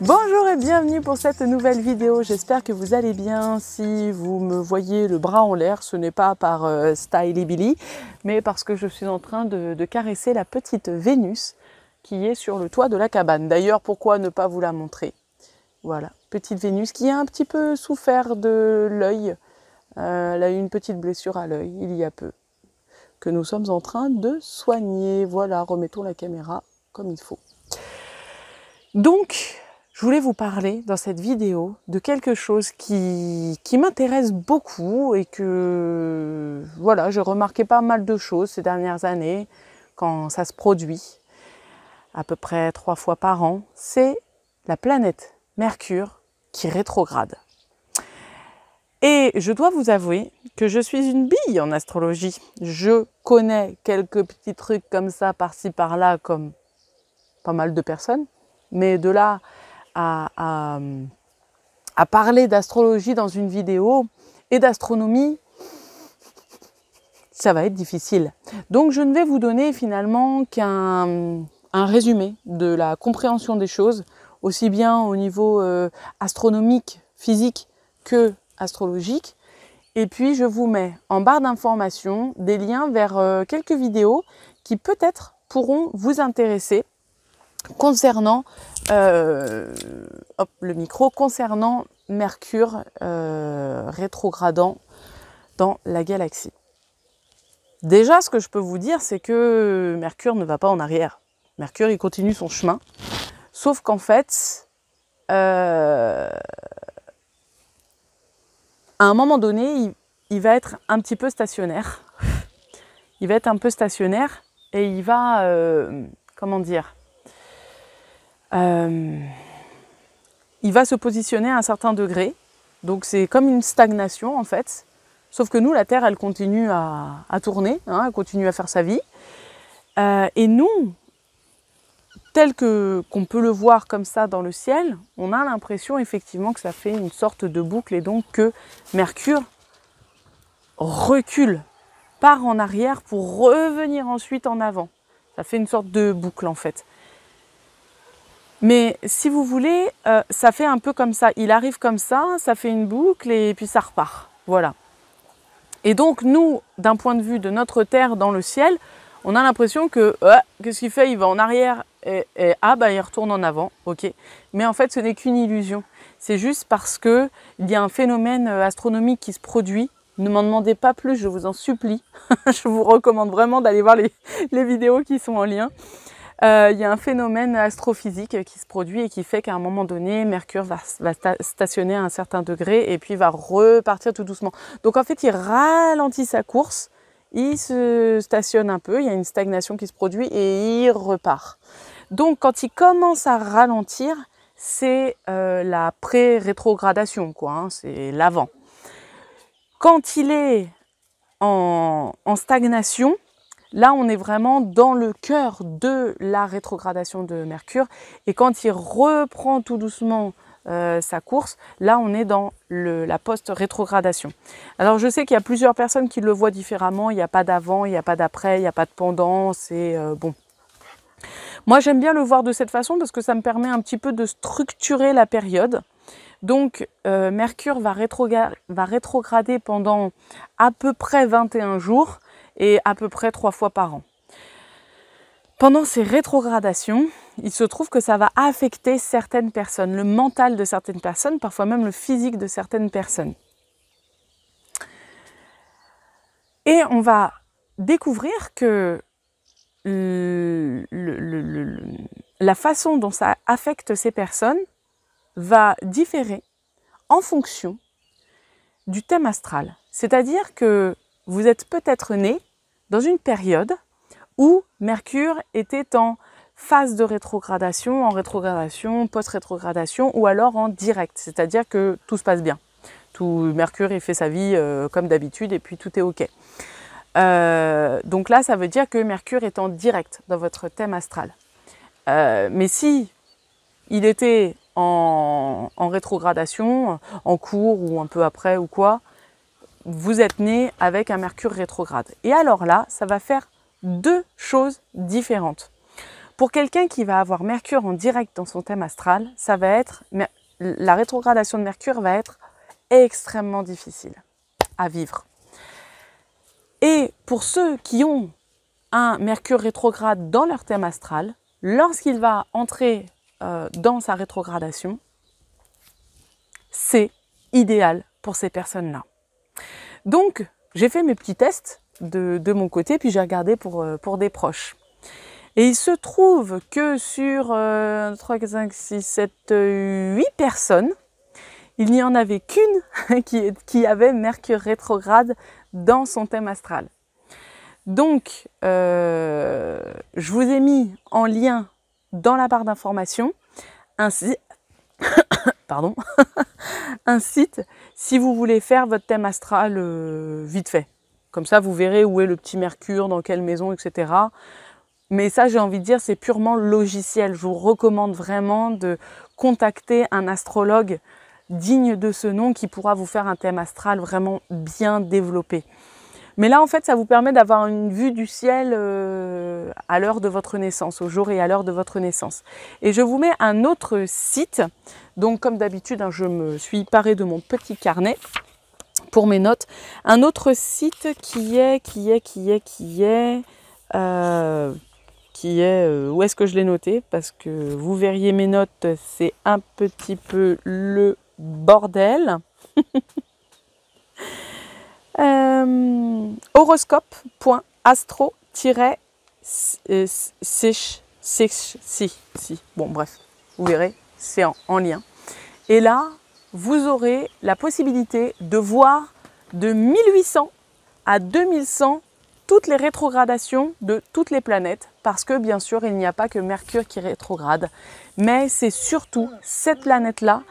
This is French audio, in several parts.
Bonjour et bienvenue pour cette nouvelle vidéo, j'espère que vous allez bien. Si vous me voyez le bras en l'air, ce n'est pas par euh, Style Billy, mais parce que je suis en train de, caresser la petite Vénus qui est sur le toit de la cabane. D'ailleurs, pourquoi ne pas vous la montrer Voilà, petite Vénus qui a un petit peu souffert de l'œil. Euh, elle a eu une petite blessure à l'œil il y a peu, que nous sommes en train de soigner. Voilà, remettons la caméra comme il faut. Donc, je voulais vous parler dans cette vidéo de quelque chose qui, m'intéresse beaucoup et que voilà, j'ai remarqué pas mal de choses ces dernières années quand ça se produit à peu près trois fois par an, c'est la planète Mercure qui rétrograde. Et je dois vous avouer que je suis une bille en astrologie. Je connais quelques petits trucs comme ça par-ci par-là comme pas mal de personnes, mais de là à, parler d'astrologie dans une vidéo et d'astronomie, ça va être difficile. Donc je ne vais vous donner finalement qu'un résumé de la compréhension des choses, aussi bien au niveau euh, astronomique, physique que astrologique. Et puis je vous mets en barre d'informations des liens vers euh, quelques vidéos qui peut-être pourront vous intéresser concernant euh, le micro concernant Mercure euh, rétrogradant dans la galaxie. Déjà, ce que je peux vous dire, c'est que Mercure ne va pas en arrière. Mercure, il continue son chemin. Sauf qu'en fait, euh, à un moment donné, il, va être un petit peu stationnaire. Il va être un peu stationnaire et il va, comment dire, euh, il va se positionner à un certain degré. Donc c'est comme une stagnation en fait. Sauf que nous, la Terre, elle continue à, tourner, hein, elle continue à faire sa vie. Euh, et nous, tel que qu'on peut le voir comme ça dans le ciel, on a l'impression effectivement que ça fait une sorte de boucle et donc que Mercure recule, part en arrière pour revenir ensuite en avant. Ça fait une sorte de boucle en fait. Mais si vous voulez, euh, ça fait un peu comme ça. Il arrive comme ça, ça fait une boucle et puis ça repart. Voilà. Et donc nous, d'un point de vue de notre Terre dans le ciel, on a l'impression que euh, qu'est-ce qu'il fait Il va en arrière et, ah bah il retourne en avant, ok. Mais en fait, ce n'est qu'une illusion. C'est juste parce que il y a un phénomène euh, astronomique qui se produit. Ne m'en demandez pas plus, je vous en supplie. je vous recommande vraiment d'aller voir les vidéos qui sont en lien. Euh, il y a un phénomène astrophysique qui se produit et qui fait qu'à un moment donné, Mercure va, stationner à un certain degré et puis va repartir tout doucement. Donc en fait, il ralentit sa course, il se stationne un peu, il y a une stagnation qui se produit et il repart. Donc quand il commence à ralentir, c'est euh, la pré-rétrogradation, quoi, hein, c'est l'avant. Quand il est en stagnation, Là, on est vraiment dans le cœur de la rétrogradation de Mercure. Et quand il reprend tout doucement euh, sa course, là, on est dans la post-rétrogradation. Alors, je sais qu'il y a plusieurs personnes qui le voient différemment. Il n'y a pas d'avant, il n'y a pas d'après, il n'y a pas de pendant. C'est euh, bon. Moi, j'aime bien le voir de cette façon parce que ça me permet un petit peu de structurer la période. Donc, euh, Mercure va, va rétrograder pendant à peu près 21 jours et à peu près trois fois par an. Pendant ces rétrogradations, il se trouve que ça va affecter certaines personnes, le mental de certaines personnes, parfois même le physique de certaines personnes. Et on va découvrir que la façon dont ça affecte ces personnes va différer en fonction du thème astral. C'est-à-dire que vous êtes peut-être né dans une période où Mercure était en phase de rétrogradation, en rétrogradation, post-rétrogradation ou alors en direct, c'est-à-dire que tout se passe bien. Tout, Mercure il fait sa vie euh, comme d'habitude et puis tout est OK. Euh, donc là, ça veut dire que Mercure est en direct dans votre thème astral. Euh, mais si il était en, rétrogradation, en cours ou un peu après ou quoi, vous êtes né avec un Mercure rétrograde. Et alors là, ça va faire deux choses différentes. Pour quelqu'un qui va avoir Mercure en direct dans son thème astral, ça va être la rétrogradation de Mercure va être extrêmement difficile à vivre. Et pour ceux qui ont un Mercure rétrograde dans leur thème astral, lorsqu'il va entrer euh, dans sa rétrogradation, c'est idéal pour ces personnes-là. Donc, j'ai fait mes petits tests de, mon côté, puis j'ai regardé euh, pour, des proches. Et il se trouve que sur 3, 5, 6, 7, 8 personnes, il n'y en avait qu'une qui, avait Mercure rétrograde dans son thème astral. Donc, euh, je vous ai mis en lien dans la barre d'information ainsi, pardon, un site si vous voulez faire votre thème astral euh, vite fait. Comme ça, vous verrez où est le petit Mercure, dans quelle maison, etc. Mais ça, j'ai envie de dire, c'est purement logiciel. Je vous recommande vraiment de contacter un astrologue digne de ce nom qui pourra vous faire un thème astral vraiment bien développé. Mais là, en fait, ça vous permet d'avoir une vue du ciel euh, à l'heure de votre naissance, au jour et à l'heure de votre naissance. Et je vous mets un autre site donc comme d'habitude, hein, je me suis parée de mon petit carnet pour mes notes. Un autre site qui est, qui est, qui est, qui est, euh, qui est, euh, où est-ce que je l'ai noté Parce que vous verriez mes notes, c'est un petit peu le bordel. Euh, horoscope.astro- Sèche, bon bref, vous verrez, c'est en, lien. Et là, vous aurez la possibilité de voir de 1800 à 2100 toutes les rétrogradations de toutes les planètes, parce que bien sûr, il n'y a pas que Mercure qui rétrograde, mais c'est surtout cette planète-là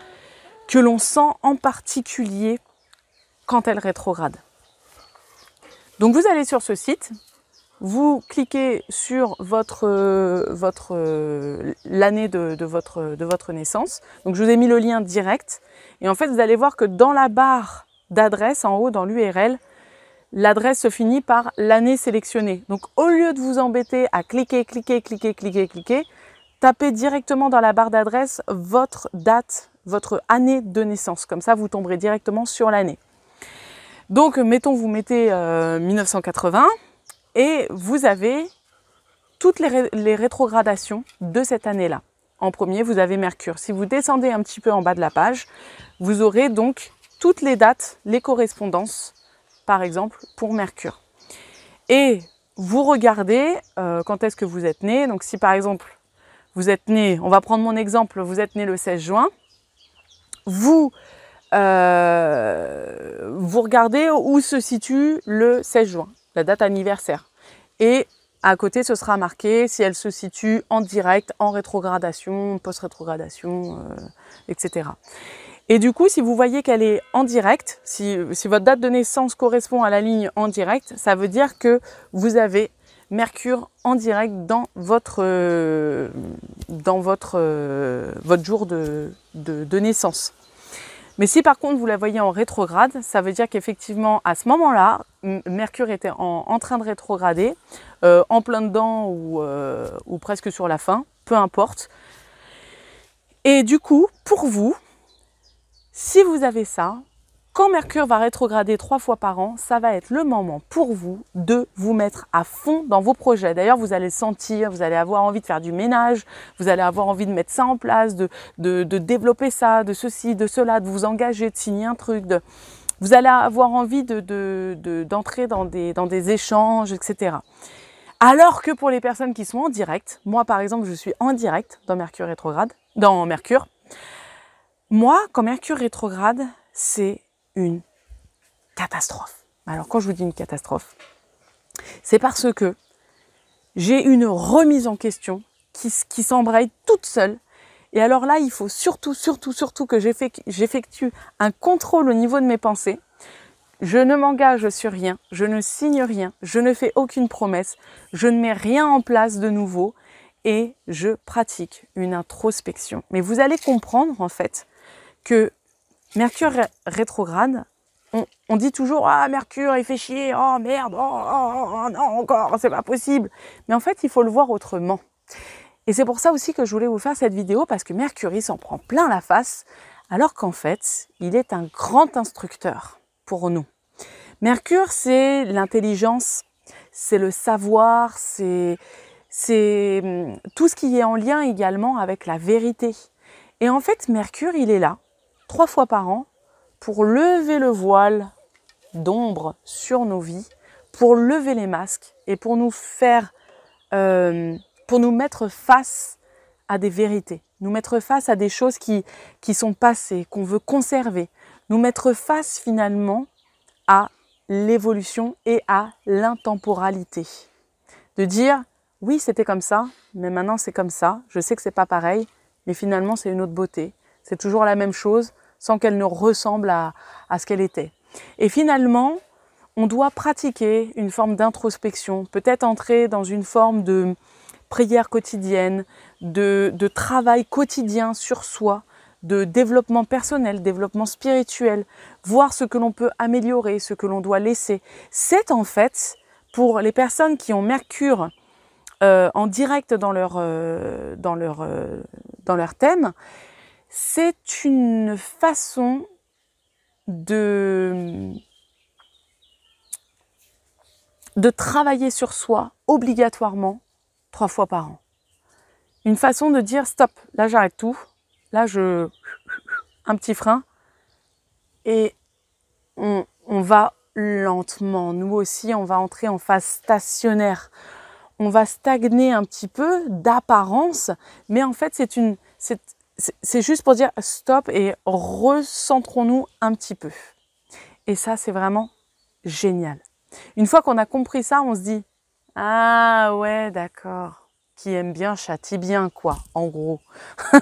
que l'on sent en particulier quand elle rétrograde. Donc vous allez sur ce site, vous cliquez sur votre, euh, votre euh, l'année de, votre, naissance. Donc je vous ai mis le lien direct. Et en fait, vous allez voir que dans la barre d'adresse en haut, dans l'URL, l'adresse se finit par l'année sélectionnée. Donc au lieu de vous embêter à cliquer, cliquer, cliquer, cliquer, cliquer, tapez directement dans la barre d'adresse votre date, votre année de naissance. Comme ça, vous tomberez directement sur l'année. Donc mettons, vous mettez 1980. Euh, et vous avez toutes les, rétrogradations de cette année-là. En premier, vous avez Mercure. Si vous descendez un petit peu en bas de la page, vous aurez donc toutes les dates, les correspondances, par exemple, pour Mercure. Et vous regardez euh, quand est-ce que vous êtes né. Donc si par exemple, vous êtes né, on va prendre mon exemple, vous êtes né le 16 juin, vous, euh, vous regardez où se situe le 16 juin, la date anniversaire. Et à côté, ce sera marqué si elle se situe en direct, en rétrogradation, post-rétrogradation, euh, etc. Et du coup, si vous voyez qu'elle est en direct, si, votre date de naissance correspond à la ligne en direct, ça veut dire que vous avez Mercure en direct dans votre, euh, dans euh, votre, jour de naissance. Mais si par contre vous la voyez en rétrograde, ça veut dire qu'effectivement à ce moment-là, Mercure était en, train de rétrograder, euh, en plein dedans euh, ou presque sur la fin, peu importe. Et du coup, pour vous, si vous avez ça, quand Mercure va rétrograder trois fois par an, ça va être le moment pour vous de vous mettre à fond dans vos projets. D'ailleurs, vous allez le sentir, vous allez avoir envie de faire du ménage, vous allez avoir envie de mettre ça en place, de, de, développer ça, de ceci, de cela, de vous engager, de signer un truc, de, vous allez avoir envie d'entrer de, de, dans, des, dans des échanges, etc. Alors que pour les personnes qui sont en direct, moi par exemple, je suis en direct dans Mercure rétrograde, dans Mercure. Moi, quand Mercure rétrograde, c'est une catastrophe. Alors quand je vous dis une catastrophe, c'est parce que j'ai une remise en question qui, qui s'embraye toute seule. Et alors là, il faut surtout, surtout, surtout que j'effectue un contrôle au niveau de mes pensées. Je ne m'engage sur rien, je ne signe rien, je ne fais aucune promesse, je ne mets rien en place de nouveau et je pratique une introspection. Mais vous allez comprendre en fait que Mercure rétrograde, on, dit toujours Ah, Mercure, il fait chier, oh merde, oh, oh, oh, oh, non, encore, c'est pas possible. Mais en fait, il faut le voir autrement. Et c'est pour ça aussi que je voulais vous faire cette vidéo, parce que Mercure, il s'en prend plein la face, alors qu'en fait, il est un grand instructeur pour nous. Mercure, c'est l'intelligence, c'est le savoir, c'est c'est hum, tout ce qui est en lien également avec la vérité. Et en fait, Mercure, il est là trois fois par an pour lever le voile d'ombre sur nos vies, pour lever les masques et pour nous faire, euh, pour nous mettre face à des vérités, nous mettre face à des choses qui, qui sont passées, qu'on veut conserver, nous mettre face finalement à l'évolution et à l'intemporalité. De dire, oui, c'était comme ça, mais maintenant c'est comme ça, je sais que c'est pas pareil, mais finalement c'est une autre beauté. C'est toujours la même chose sans qu'elle ne ressemble à, ce qu'elle était. Et finalement, on doit pratiquer une forme d'introspection, peut-être entrer dans une forme de prière quotidienne, de, travail quotidien sur soi, de développement personnel, développement spirituel, voir ce que l'on peut améliorer, ce que l'on doit laisser. C'est en fait, pour les personnes qui ont Mercure euh, en direct dans leur, euh, dans, leur, euh, dans leur thème, c'est une façon de, de travailler sur soi obligatoirement trois fois par an. Une façon de dire stop, là j'arrête tout, là je... un petit frein, et on, va lentement. Nous aussi, on va entrer en phase stationnaire. On va stagner un petit peu d'apparence, mais en fait, c'est une, c'est juste pour dire stop et recentrons-nous un petit peu. Et ça, c'est vraiment génial. Une fois qu'on a compris ça, on se dit Ah ouais, d'accord. Qui aime bien châtie bien, quoi, en gros.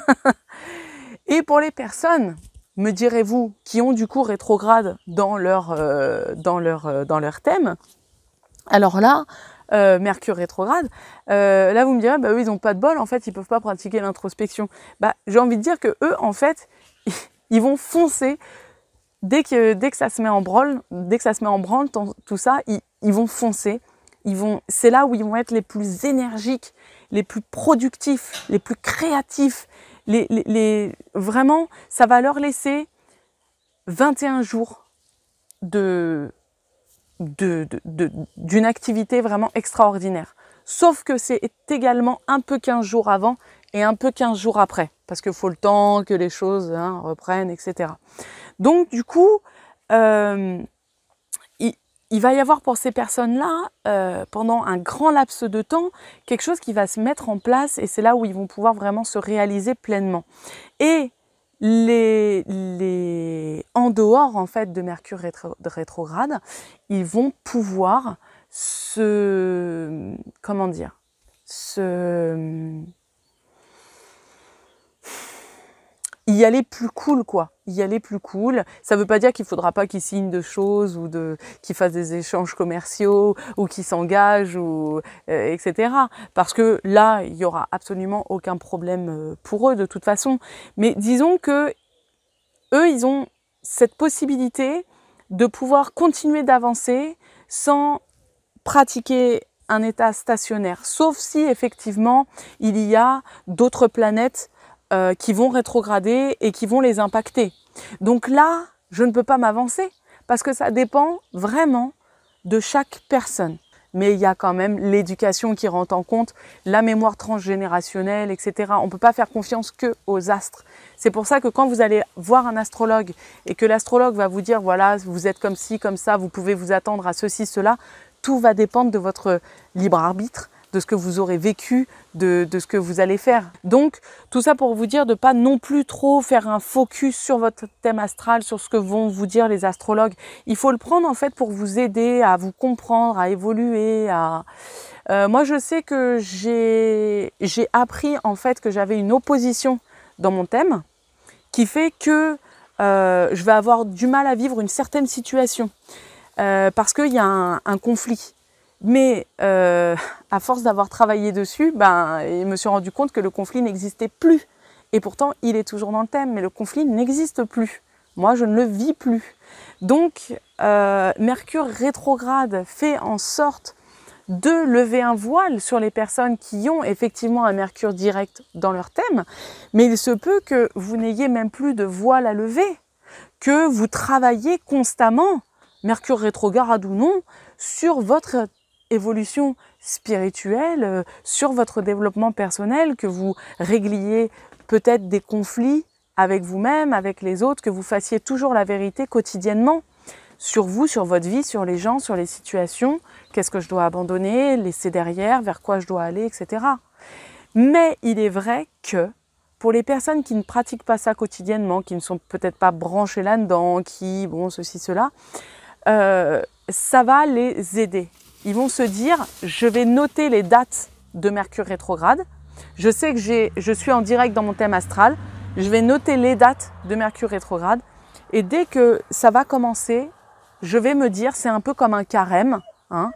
et pour les personnes, me direz-vous, qui ont du coup rétrograde dans leur, euh, dans leur, euh, dans leur thème, alors là, euh, Mercure rétrograde, euh, là vous me direz, bah eux ils n'ont pas de bol, en fait ils peuvent pas pratiquer l'introspection. Bah j'ai envie de dire que eux en fait ils vont foncer dès que dès que ça se met en branle, dès que ça se met en branle tout ça, ils, vont foncer. Ils vont, c'est là où ils vont être les plus énergiques, les plus productifs, les plus créatifs. Les, vraiment, ça va leur laisser 21 jours de d'une activité vraiment extraordinaire. Sauf que c'est également un peu 15 jours avant et un peu 15 jours après, parce qu'il faut le temps que les choses hein, reprennent, etc. Donc du coup, euh, il, va y avoir pour ces personnes-là, euh, pendant un grand laps de temps, quelque chose qui va se mettre en place et c'est là où ils vont pouvoir vraiment se réaliser pleinement. Et les, en dehors en fait de Mercure rétrograde, ils vont pouvoir se comment dire se y aller plus cool, quoi. Y aller plus cool. Ça veut pas dire qu'il faudra pas qu'ils signent de choses ou de qu'ils fassent des échanges commerciaux ou qu'ils s'engagent ou euh, etc. Parce que là, il n'y aura absolument aucun problème euh, pour eux de toute façon. Mais disons que eux, ils ont cette possibilité de pouvoir continuer d'avancer sans pratiquer un état stationnaire, sauf si effectivement il y a d'autres planètes euh, qui vont rétrograder et qui vont les impacter. Donc là, je ne peux pas m'avancer parce que ça dépend vraiment de chaque personne. Mais il y a quand même l'éducation qui rentre en compte, la mémoire transgénérationnelle, etc. On ne peut pas faire confiance que aux astres. C'est pour ça que quand vous allez voir un astrologue et que l'astrologue va vous dire, voilà, vous êtes comme ci, comme ça, vous pouvez vous attendre à ceci, cela, tout va dépendre de votre libre arbitre, de ce que vous aurez vécu, de, ce que vous allez faire. Donc, tout ça pour vous dire de ne pas non plus trop faire un focus sur votre thème astral, sur ce que vont vous dire les astrologues. Il faut le prendre en fait pour vous aider à vous comprendre, à évoluer, euh, moi, je sais que j'ai, j'ai appris en fait que j'avais une opposition dans mon thème qui fait que euh, je vais avoir du mal à vivre une certaine situation. Euh, parce qu'il y a un conflit. Mais euh, à force d'avoir travaillé dessus, ben, je me suis rendu compte que le conflit n'existait plus. Et pourtant, il est toujours dans le thème, mais le conflit n'existe plus. Moi, je ne le vis plus. Donc, euh, Mercure rétrograde fait en sorte de lever un voile sur les personnes qui ont effectivement un Mercure direct dans leur thème, mais il se peut que vous n'ayez même plus de voile à lever, que vous travaillez constamment, Mercure rétrograde ou non, sur votre évolution spirituelle, euh, sur votre développement personnel, que vous régliez peut-être des conflits avec vous-même, avec les autres, que vous fassiez toujours la vérité quotidiennement sur vous, sur votre vie, sur les gens, sur les situations, qu'est-ce que je dois abandonner, laisser derrière, vers quoi je dois aller, etc. Mais il est vrai que pour les personnes qui ne pratiquent pas ça quotidiennement, qui ne sont peut-être pas branchées là-dedans, qui, bon, ceci, cela, euh, ça va les aider ils vont se dire je vais noter les dates de Mercure rétrograde. Je sais que j'ai, je suis en direct dans mon thème astral. Je vais noter les dates de Mercure rétrograde. Et dès que ça va commencer, je vais me dire c'est un peu comme un carême. Hein.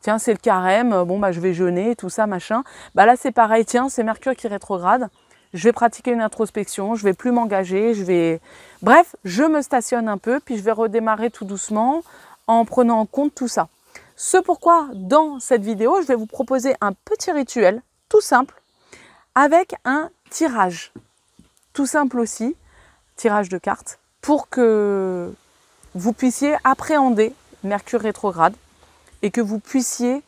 Tiens, c'est le carême, euh, bon, bah, je vais jeûner, tout ça, machin. Bah, là, c'est pareil, tiens, c'est Mercure qui rétrograde. Je vais pratiquer une introspection, je vais plus m'engager, je vais. Bref, je me stationne un peu, puis je vais redémarrer tout doucement en prenant en compte tout ça. Ce pourquoi, dans cette vidéo, je vais vous proposer un petit rituel tout simple avec un tirage. Tout simple aussi, tirage de cartes, pour que vous puissiez appréhender Mercure rétrograde et que vous puissiez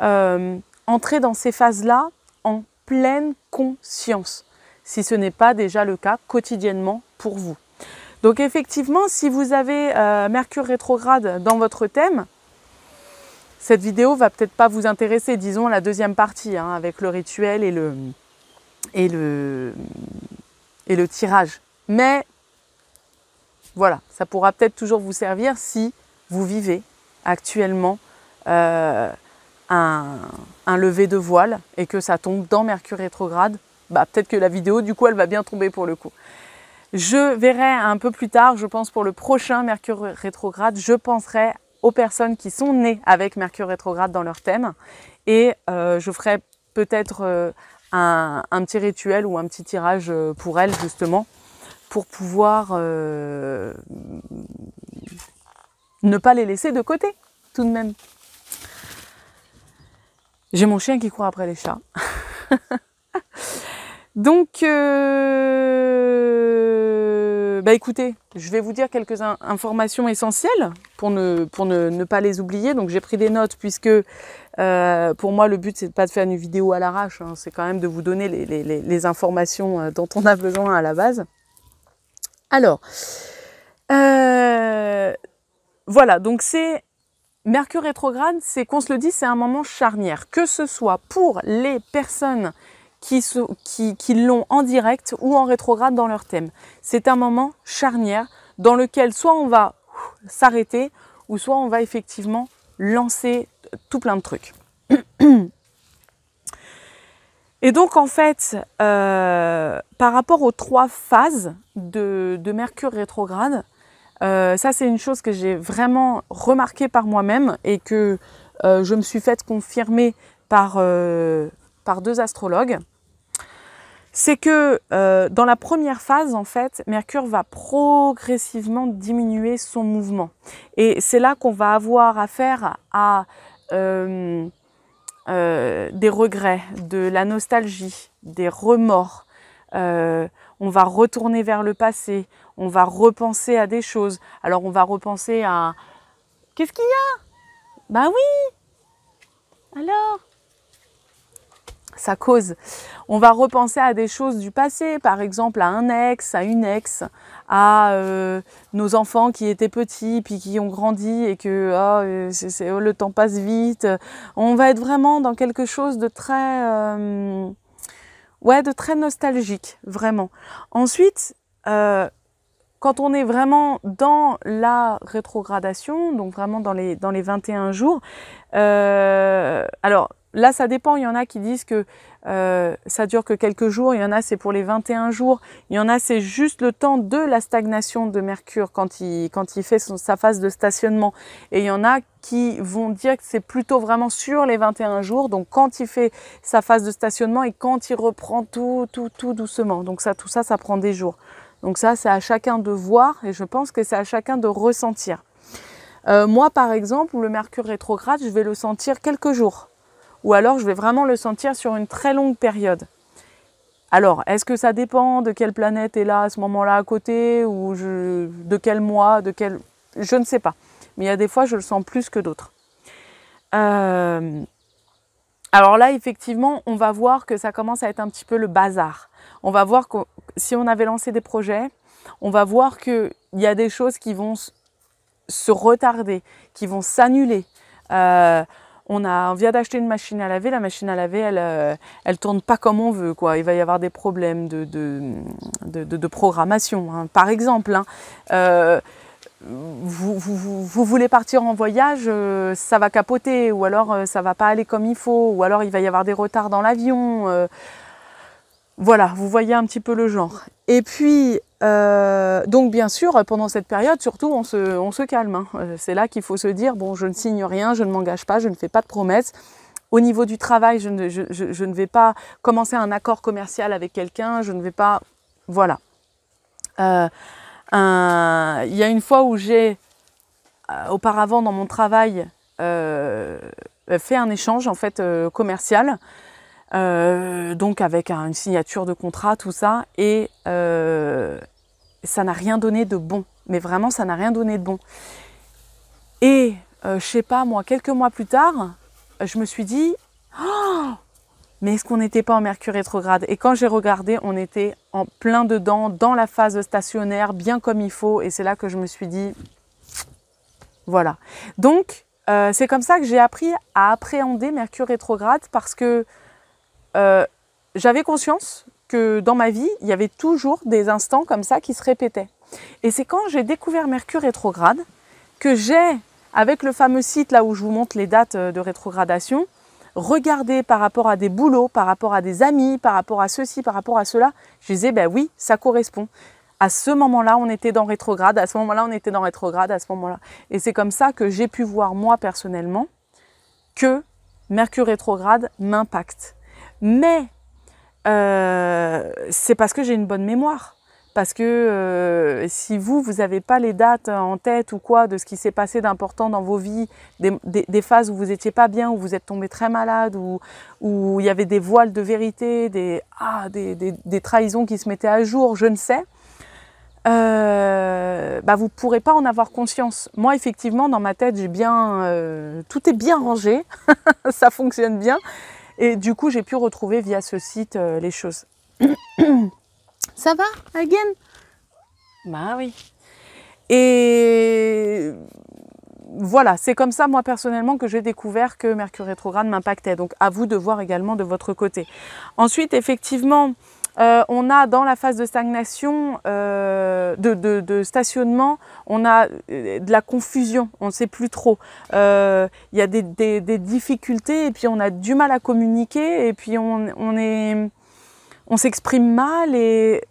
euh, entrer dans ces phases-là en pleine conscience, si ce n'est pas déjà le cas quotidiennement pour vous. Donc effectivement, si vous avez euh, Mercure rétrograde dans votre thème, cette vidéo va peut-être pas vous intéresser, disons la deuxième partie, hein, avec le rituel et le, tirage. Mais voilà, ça pourra peut-être toujours vous servir si vous vivez actuellement euh, un, lever de voile et que ça tombe dans Mercure rétrograde. Bah, peut-être que la vidéo, du coup, elle va bien tomber pour le coup. Je verrai un peu plus tard, je pense pour le prochain Mercure rétrograde, je penserai aux personnes qui sont nées avec Mercure rétrograde dans leur thème. Et euh, je ferai peut-être euh, un, petit rituel ou un petit tirage euh, pour elles, justement, pour pouvoir ne pas les laisser de côté, tout de même. J'ai mon chien qui court après les chats. Donc, euh, bah écoutez, je vais vous dire quelques informations essentielles pour ne, pas les oublier. Donc, j'ai pris des notes puisque euh, pour moi, le but, c'est pas de faire une vidéo à l'arrache, hein. c'est quand même de vous donner les, informations euh, dont on a besoin à la base. Alors, voilà, donc c'est Mercure rétrograde, c'est qu'on se le dit, c'est un moment charnière, que ce soit pour les personnes qui, l'ont en direct ou en rétrograde dans leur thème. C'est un moment charnière dans lequel soit on va s'arrêter ou soit on va effectivement lancer tout plein de trucs. Et donc en fait, euh, par rapport aux trois phases de, Mercure rétrograde, euh, ça c'est une chose que j'ai vraiment remarqué par moi-même et que euh, je me suis faite confirmer par, par deux astrologues c'est que euh, dans la première phase, en fait, Mercure va progressivement diminuer son mouvement. Et c'est là qu'on va avoir affaire à euh, euh, des regrets, de la nostalgie, des remords. on va retourner vers le passé, on va repenser à des choses. Alors on va repenser à... Qu'est-ce qu'il y a ben oui Alors ça cause. On va repenser à des choses du passé, par exemple à un ex, à une ex, à euh, nos enfants qui étaient petits puis qui ont grandi et que oh, euh, oh, le temps passe vite. On va être vraiment dans quelque chose de très, euh, ouais, de très nostalgique, vraiment. Ensuite. quand on est vraiment dans la rétrogradation, donc vraiment dans les, dans les 21 jours, alors Là, ça dépend. Il y en a qui disent que euh, ça dure que quelques jours. Il y en a, c'est pour les 21 jours. Il y en a, c'est juste le temps de la stagnation de Mercure quand il, fait sa phase de stationnement. Et il y en a qui vont dire que c'est plutôt vraiment sur les 21 jours. Donc, quand il fait sa phase de stationnement et quand il reprend tout, tout, tout doucement. Donc, ça, tout ça, ça prend des jours. Donc, ça, c'est à chacun de voir et je pense que c'est à chacun de ressentir. Euh, moi, par exemple, le Mercure rétrograde, je vais le sentir quelques jours ou alors je vais vraiment le sentir sur une très longue période. Alors, est-ce que ça dépend de quelle planète est là à ce moment-là à côté ou de quel mois, de quel... Je ne sais pas. Mais il y a des fois, je le sens plus que d'autres. Euh, alors là, effectivement, on va voir que ça commence à être un petit peu le bazar. On va voir que si on avait lancé des projets, on va voir qu'il y a des choses qui vont se retarder, qui vont s'annuler. Euh, on, a, on vient d'acheter une machine à laver, la machine à laver, elle, euh, elle tourne pas comme on veut, quoi. Il va y avoir des problèmes de, de, de, programmation, hein, par exemple. Hein. Euh, vous, vous, voulez partir en voyage, euh, ça va capoter, ou alors ça va pas aller comme il faut, ou alors il va y avoir des retards dans l'avion. Voilà, vous voyez un petit peu le genre. Et puis, euh, donc bien sûr, pendant cette période, surtout, on se, calme. Hein. Euh, c'est là qu'il faut se dire, bon, je ne signe rien, je ne m'engage pas, je ne fais pas de promesses. Au niveau du travail, je ne, vais pas commencer un accord commercial avec quelqu'un, je ne vais pas... Voilà. Euh, il y a une fois où j'ai, auparavant dans mon travail, fait un échange en fait commercial euh, donc avec une signature de contrat, tout ça, et euh, ça n'a rien donné de bon. Mais vraiment, ça n'a rien donné de bon. Et je euh, je sais pas, moi, quelques mois plus tard, je me suis dit, oh, mais est-ce qu'on n'était pas en Mercure rétrograde Et quand j'ai regardé, on était en plein dedans, dans la phase stationnaire, bien comme il faut. Et c'est là que je me suis dit, voilà. Donc, c'est comme ça que j'ai appris à appréhender Mercure rétrograde parce que euh, j'avais conscience que dans ma vie, il y avait toujours des instants comme ça qui se répétaient. Et c'est quand j'ai découvert Mercure rétrograde que j'ai, avec le fameux site là où je vous montre les dates euh, de rétrogradation, regardé par rapport à des boulots, par rapport à des amis, par rapport à ceci, par rapport à cela, je disais, ben oui, ça correspond. À ce moment-là, on était dans rétrograde, à ce moment-là, on était dans rétrograde, à ce moment-là. Et c'est comme ça que j'ai pu voir, moi, personnellement, que Mercure rétrograde m'impacte. Mais euh, c'est parce que j'ai une bonne mémoire. Parce que euh, si vous, vous n'avez pas les dates en tête ou quoi de ce qui s'est passé d'important dans vos vies, des, phases où vous n'étiez pas bien, où vous êtes tombé très malade, où, il y avait des voiles de vérité, ah, des, des, trahisons qui se mettaient à jour, je ne sais, euh, bah, vous ne pourrez pas en avoir conscience. Moi, effectivement, dans ma tête, j'ai bien, tout est bien rangé, ça fonctionne bien, et du coup, j'ai pu retrouver via ce site euh, les choses. Ça va, again Bah oui. Et voilà, c'est comme ça, moi personnellement, que j'ai découvert que Mercure rétrograde m'impactait. Donc à vous de voir également de votre côté. Ensuite, effectivement, euh, on a dans la phase de stagnation, euh, de, stationnement, on a euh, de la confusion, on ne sait plus trop. Il y a des, difficultés et puis on a du mal à communiquer et puis on, s'exprime mal et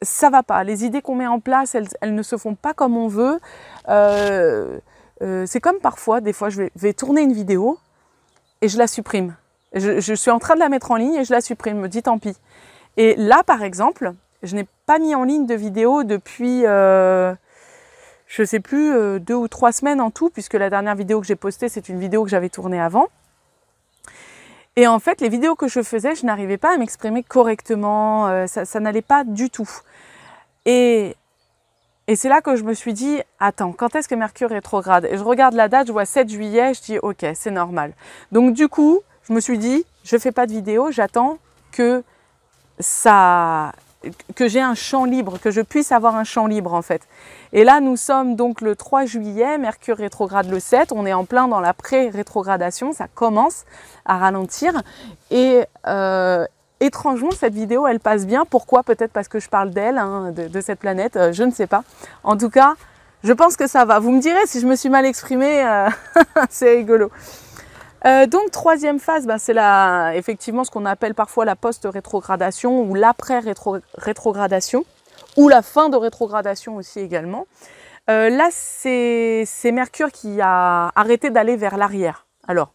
ça va pas. Les idées qu'on met en place, elles, ne se font pas comme on veut. c'est comme parfois, des fois, je vais, tourner une vidéo et je la supprime. Je, je, suis en train de la mettre en ligne et je la supprime. Je me dis tant pis. Et là, par exemple, je n'ai pas mis en ligne de vidéo depuis, euh, je ne sais plus, euh, deux ou trois semaines en tout, puisque la dernière vidéo que j'ai postée, c'est une vidéo que j'avais tournée avant. Et en fait, les vidéos que je faisais, je n'arrivais pas à m'exprimer correctement, euh, ça, n'allait pas du tout. Et, c'est là que je me suis dit, attends, quand est-ce que Mercure est rétrograde Et je regarde la date, je vois 7 juillet, je dis, ok, c'est normal. Donc du coup, je me suis dit, je fais pas de vidéo, j'attends que ça, que j'ai un champ libre, que je puisse avoir un champ libre en fait. Et là, nous sommes donc le 3 juillet, Mercure rétrograde le 7, on est en plein dans la pré-rétrogradation, ça commence à ralentir. Et euh, étrangement, cette vidéo, elle passe bien. Pourquoi Peut-être parce que je parle d'elle, hein, de, cette planète, euh, je ne sais pas. En tout cas, je pense que ça va. Vous me direz si je me suis mal exprimée, euh, c'est rigolo. Euh, donc troisième phase, ben, c'est effectivement ce qu'on appelle parfois la post-rétrogradation ou l'après-rétrogradation ou la fin de rétrogradation aussi également. Euh, là, c'est Mercure qui a arrêté d'aller vers l'arrière. Alors,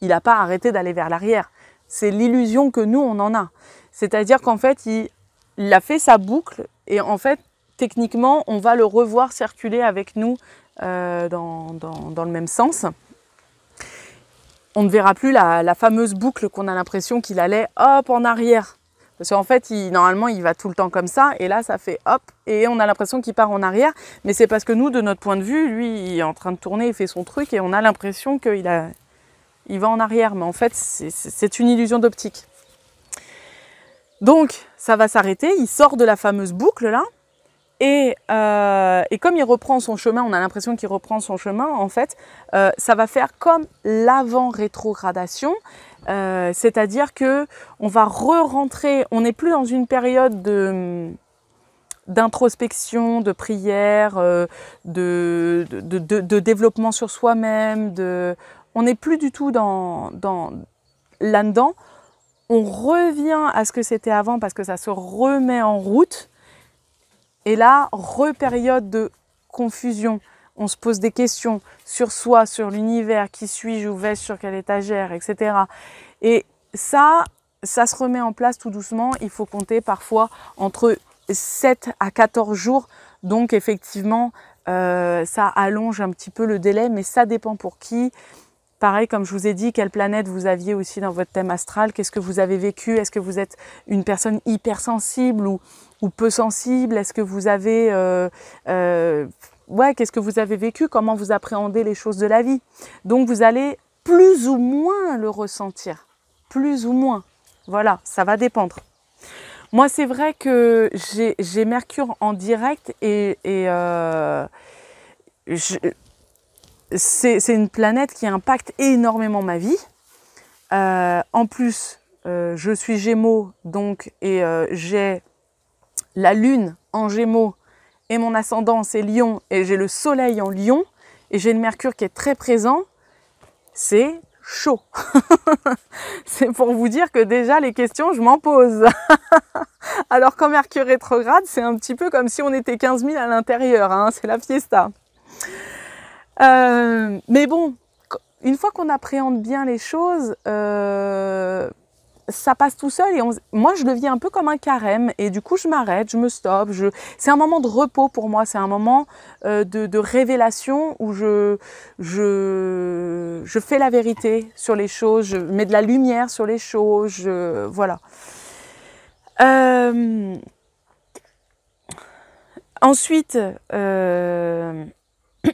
il n'a pas arrêté d'aller vers l'arrière. C'est l'illusion que nous, on en a. C'est-à-dire qu'en fait, il, a fait sa boucle et en fait, techniquement, on va le revoir circuler avec nous euh, dans, le même sens on ne verra plus la, fameuse boucle qu'on a l'impression qu'il allait hop en arrière. Parce qu'en fait, normalement, il va tout le temps comme ça, et là, ça fait hop, et on a l'impression qu'il part en arrière. Mais c'est parce que nous, de notre point de vue, lui, il est en train de tourner, il fait son truc, et on a l'impression qu'il va en arrière. Mais en fait, c'est une illusion d'optique. Donc, ça va s'arrêter, il sort de la fameuse boucle là, euh, et, comme il reprend son chemin, on a l'impression qu'il reprend son chemin, en fait, euh, ça va faire comme l'avant-rétrogradation, euh, c'est-à-dire que on va re-rentrer, on n'est plus dans une période d'introspection, de prière, de, de, développement sur soi-même, on n'est plus du tout dans là-dedans, on revient à ce que c'était avant parce que ça se remet en route, et là, repériode de confusion. On se pose des questions sur soi, sur l'univers, qui suis-je, où vais-je, sur quelle étagère, etc. Et ça, ça se remet en place tout doucement. Il faut compter parfois entre 7 à 14 jours. Donc effectivement, euh, ça allonge un petit peu le délai, mais ça dépend pour qui. Pareil, comme je vous ai dit, quelle planète vous aviez aussi dans votre thème astral, qu'est-ce que vous avez vécu, est-ce que vous êtes une personne hypersensible ou ou peu sensible Est-ce que vous avez euh, euh, ouais, qu'est-ce que vous avez vécu, comment vous appréhendez les choses de la vie. Donc vous allez plus ou moins le ressentir, plus ou moins. Voilà, ça va dépendre. Moi, c'est vrai que j'ai Mercure en direct et, euh, c'est une planète qui impacte énormément ma vie. en plus, je suis Gémeaux, donc, et j'ai la lune en gémeaux et mon ascendant c'est lion et j'ai le soleil en lion et j'ai le mercure qui est très présent, c'est chaud. c'est pour vous dire que déjà les questions, je m'en pose. Alors quand Mercure rétrograde, c'est un petit peu comme si on était 15 000 à l'intérieur, hein, c'est la fiesta. Euh, mais bon, une fois qu'on appréhende bien les choses, euh, ça passe tout seul et moi je le vis un peu comme un carême et du coup je m'arrête, je me stoppe, je, c'est un moment de repos pour moi, c'est un moment euh, de, révélation où je, je, je fais la vérité sur les choses, je mets de la lumière sur les choses, voilà. Euh, ensuite, euh,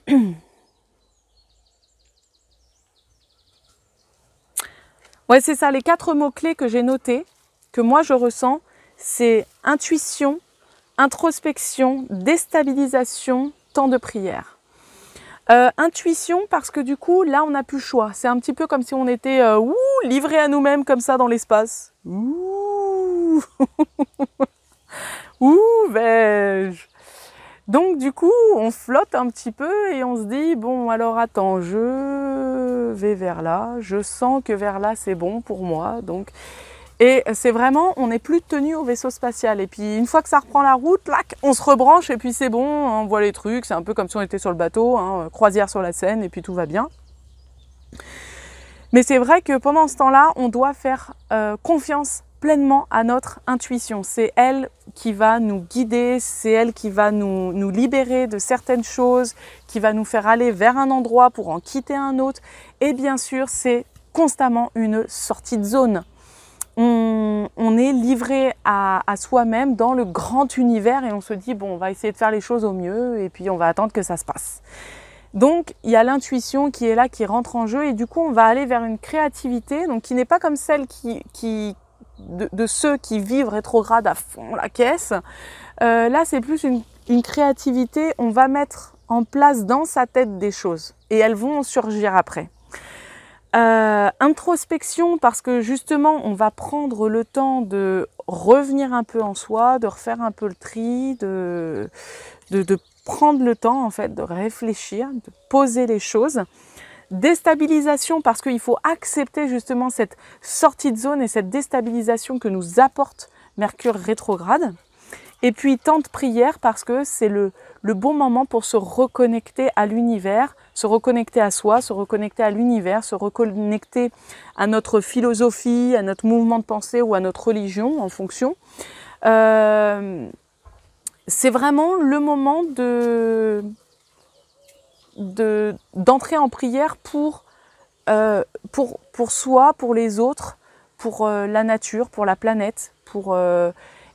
c'est ça, les quatre mots-clés que j'ai notés, que moi je ressens, c'est intuition, introspection, déstabilisation, temps de prière. Euh, intuition parce que du coup là on n'a plus le choix. C'est un petit peu comme si on était euh, livré à nous-mêmes comme ça dans l'espace. Ouh, ouh beige. Donc du coup on flotte un petit peu et on se dit bon alors attends je vais vers là, je sens que vers là c'est bon pour moi. Donc, et c'est vraiment, on n'est plus tenu au vaisseau spatial. Et puis une fois que ça reprend la route, là, on se rebranche et puis c'est bon, hein, on voit les trucs. C'est un peu comme si on était sur le bateau, hein, croisière sur la Seine et puis tout va bien. Mais c'est vrai que pendant ce temps-là, on doit faire euh, confiance pleinement à notre intuition. C'est elle qui va nous guider, c'est elle qui va nous, libérer de certaines choses, qui va nous faire aller vers un endroit pour en quitter un autre. Et bien sûr, c'est constamment une sortie de zone. On, est livré à, soi-même dans le grand univers et on se dit, bon, on va essayer de faire les choses au mieux et puis on va attendre que ça se passe. Donc il y a l'intuition qui est là, qui rentre en jeu, et du coup on va aller vers une créativité, donc qui n'est pas comme celle qui, qui, de, ceux qui vivent rétrograde à fond la caisse. Euh, là, c'est plus une, créativité. On va mettre en place dans sa tête des choses et elles vont surgir après. Euh, introspection parce que justement on va prendre le temps de revenir un peu en soi, de refaire un peu le tri, de prendre le temps en fait de réfléchir, de poser les choses déstabilisation parce qu'il faut accepter justement cette sortie de zone et cette déstabilisation que nous apporte Mercure rétrograde. Et puis temps de prière parce que c'est le, bon moment pour se reconnecter à l'univers, se reconnecter à soi, se reconnecter à l'univers, se reconnecter à notre philosophie, à notre mouvement de pensée ou à notre religion en fonction. Euh, c'est vraiment le moment de, d'entrer en prière pour, euh, pour, pour soi, pour les autres, pour euh, la nature, pour la planète. Pour, euh,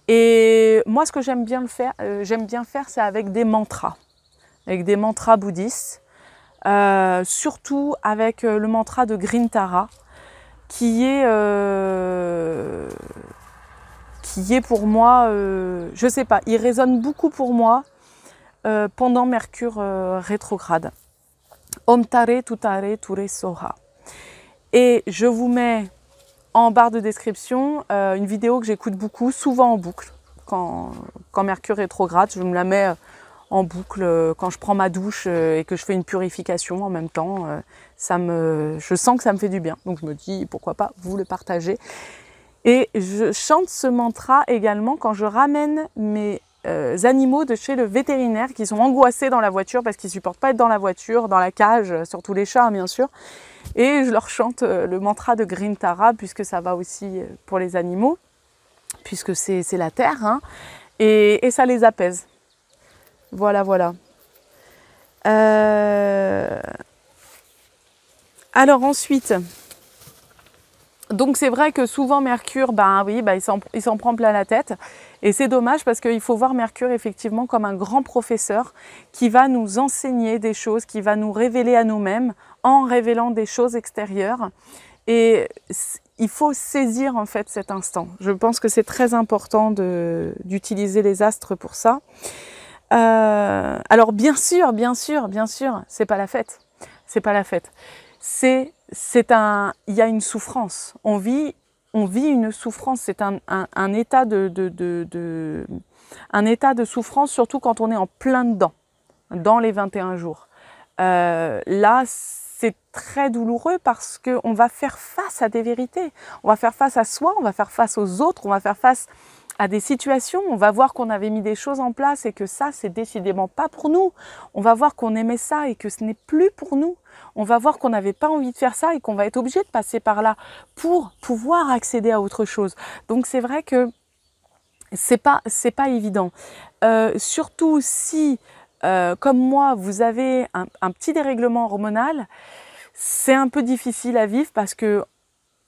Et moi, ce que j'aime bien, le faire, j'aime bien faire, c'est avec des mantras, avec des mantras bouddhistes, surtout avec le mantra de Grintara, qui est, qui est pour moi, je sais pas, il résonne beaucoup pour moi euh, pendant Mercure euh, rétrograde. Om tare tutare ture soha. Et je vous mets en barre de description euh, une vidéo que j'écoute beaucoup, souvent en boucle. Quand, quand, Mercure rétrograde, je me la mets en boucle quand je prends ma douche et que je fais une purification en même temps. Ça me, je sens que ça me fait du bien. Donc je me dis pourquoi pas vous le partager. Et je chante ce mantra également quand je ramène mes euh, animaux de chez le vétérinaire qui sont angoissés dans la voiture parce qu'ils supportent pas être dans la voiture, dans la cage, euh, surtout les chats bien sûr. Et je leur chante euh, le mantra de Green Tara puisque ça va aussi pour les animaux, puisque c'est la terre, hein, et, ça les apaise. Voilà, voilà. Alors ensuite, donc c'est vrai que souvent Mercure, ben oui, ben, il s'en prend plein la tête. Et c'est dommage parce qu'il faut voir Mercure effectivement comme un grand professeur qui va nous enseigner des choses, qui va nous révéler à nous-mêmes en révélant des choses extérieures. Et il faut saisir en fait cet instant. Je pense que c'est très important d'utiliser les astres pour ça. Euh, alors bien sûr, bien sûr, bien sûr, c'est pas la fête. C'est pas la fête. C'est c'est un, il y a une souffrance. On vit, on vit une souffrance. C'est un, état de, un état de souffrance, surtout quand on est en plein dedans, dans les 21 jours. Euh, là, c'est très douloureux parce qu'on va faire face à des vérités. On va faire face à soi, on va faire face aux autres, on va faire face à des situations. On va voir qu'on avait mis des choses en place et que ça, c'est décidément pas pour nous. On va voir qu'on aimait ça et que ce n'est plus pour nous on va voir qu'on n'avait pas envie de faire ça et qu'on va être obligé de passer par là pour pouvoir accéder à autre chose. Donc c'est vrai que c'est pas c'est pas évident. Euh, surtout si, euh, comme moi, vous avez un, petit dérèglement hormonal, c'est un peu difficile à vivre parce que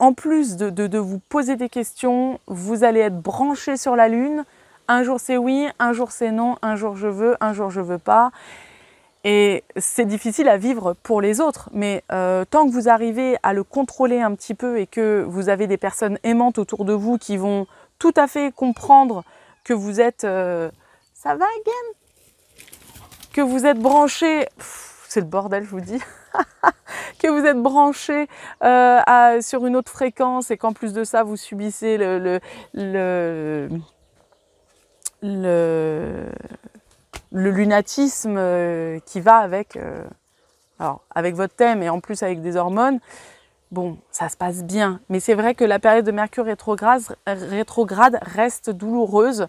en plus de, de, vous poser des questions, vous allez être branché sur la lune. Un jour c'est oui, un jour c'est non, un jour je veux, un jour je veux pas. Et c'est difficile à vivre pour les autres, mais euh, tant que vous arrivez à le contrôler un petit peu et que vous avez des personnes aimantes autour de vous qui vont tout à fait comprendre que vous êtes... Euh, ça va, Game Que vous êtes branché... C'est le bordel, je vous dis. que vous êtes branché euh, sur une autre fréquence et qu'en plus de ça, vous subissez le, le, le le lunatisme euh, qui va avec, euh, avec votre thème et en plus avec des hormones, bon, ça se passe bien. Mais c'est vrai que la période de Mercure rétrograde, reste douloureuse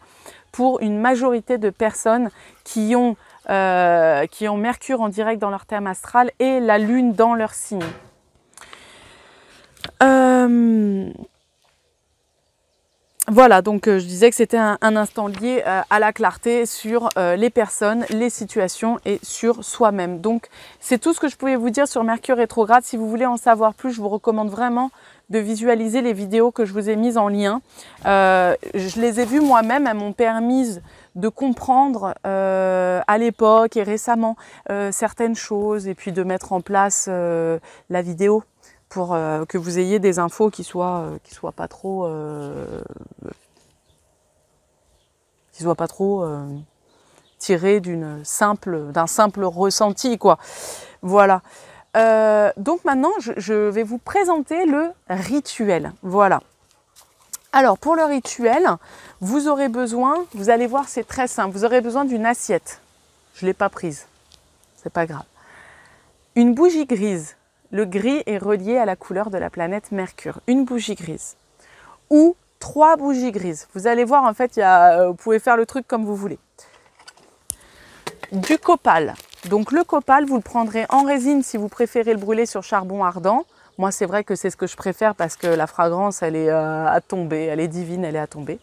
pour une majorité de personnes qui ont, euh, qui ont Mercure en direct dans leur thème astral et la Lune dans leur signe. Voilà, donc euh, je disais que c'était un, instant lié euh, à la clarté sur euh, les personnes, les situations et sur soi-même. Donc c'est tout ce que je pouvais vous dire sur Mercure rétrograde. Si vous voulez en savoir plus, je vous recommande vraiment de visualiser les vidéos que je vous ai mises en lien. je les ai vues moi-même, elles m'ont permis de comprendre à l'époque et récemment certaines choses et puis de mettre en place la vidéo pour euh, que vous ayez des infos qui soient, euh, qui soient pas trop. Euh, qui pas trop tirées d'une simple, d'un simple ressenti, quoi. Voilà. donc maintenant, je, vais vous présenter le rituel. Voilà. Alors pour le rituel, vous aurez besoin, vous allez voir, c'est très simple, vous aurez besoin d'une assiette. Je ne l'ai pas prise, c'est pas grave. Une bougie grise, le gris est relié à la couleur de la planète Mercure, une bougie grise. Ou trois bougies grises. Vous allez voir, en fait, euh, vous pouvez faire le truc comme vous voulez. Du copal. Donc le copal, vous le prendrez en résine si vous préférez le brûler sur charbon ardent. Moi, c'est vrai que c'est ce que je préfère parce que la fragrance, elle est euh, à tomber, elle est divine, elle est à tomber.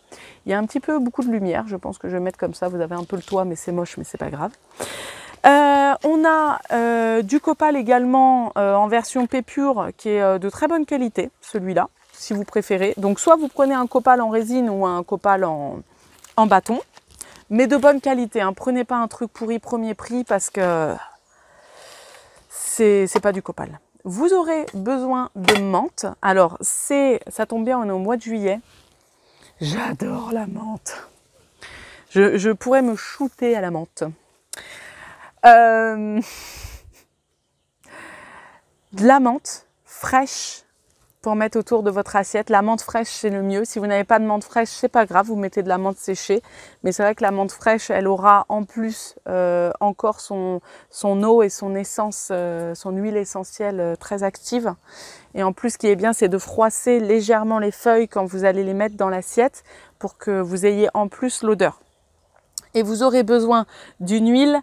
Il y a un petit peu beaucoup de lumière, je pense que je vais mettre comme ça. Vous avez un peu le toit, mais c'est moche, mais c'est pas grave. Euh, on a euh, du copal également euh, en version pépure qui est de très bonne qualité, celui-là, si vous préférez. Donc soit vous prenez un copal en résine ou un copal en, bâton, mais de bonne qualité. Ne hein. Prenez pas un truc pourri premier prix parce que c'est pas du copal. Vous aurez besoin de menthe. Alors c'est, ça tombe bien, on est au mois de juillet. J'adore la menthe. Je, je pourrais me shooter à la menthe. Euh, de la menthe fraîche pour mettre autour de votre assiette. La menthe fraîche, c'est le mieux. Si vous n'avez pas de menthe fraîche, c'est pas grave, vous mettez de la menthe séchée. Mais c'est vrai que la menthe fraîche, elle aura en plus euh, encore son, eau et son essence, euh, son huile essentielle très active. Et en plus, ce qui est bien, c'est de froisser légèrement les feuilles quand vous allez les mettre dans l'assiette pour que vous ayez en plus l'odeur. Et vous aurez besoin d'une huile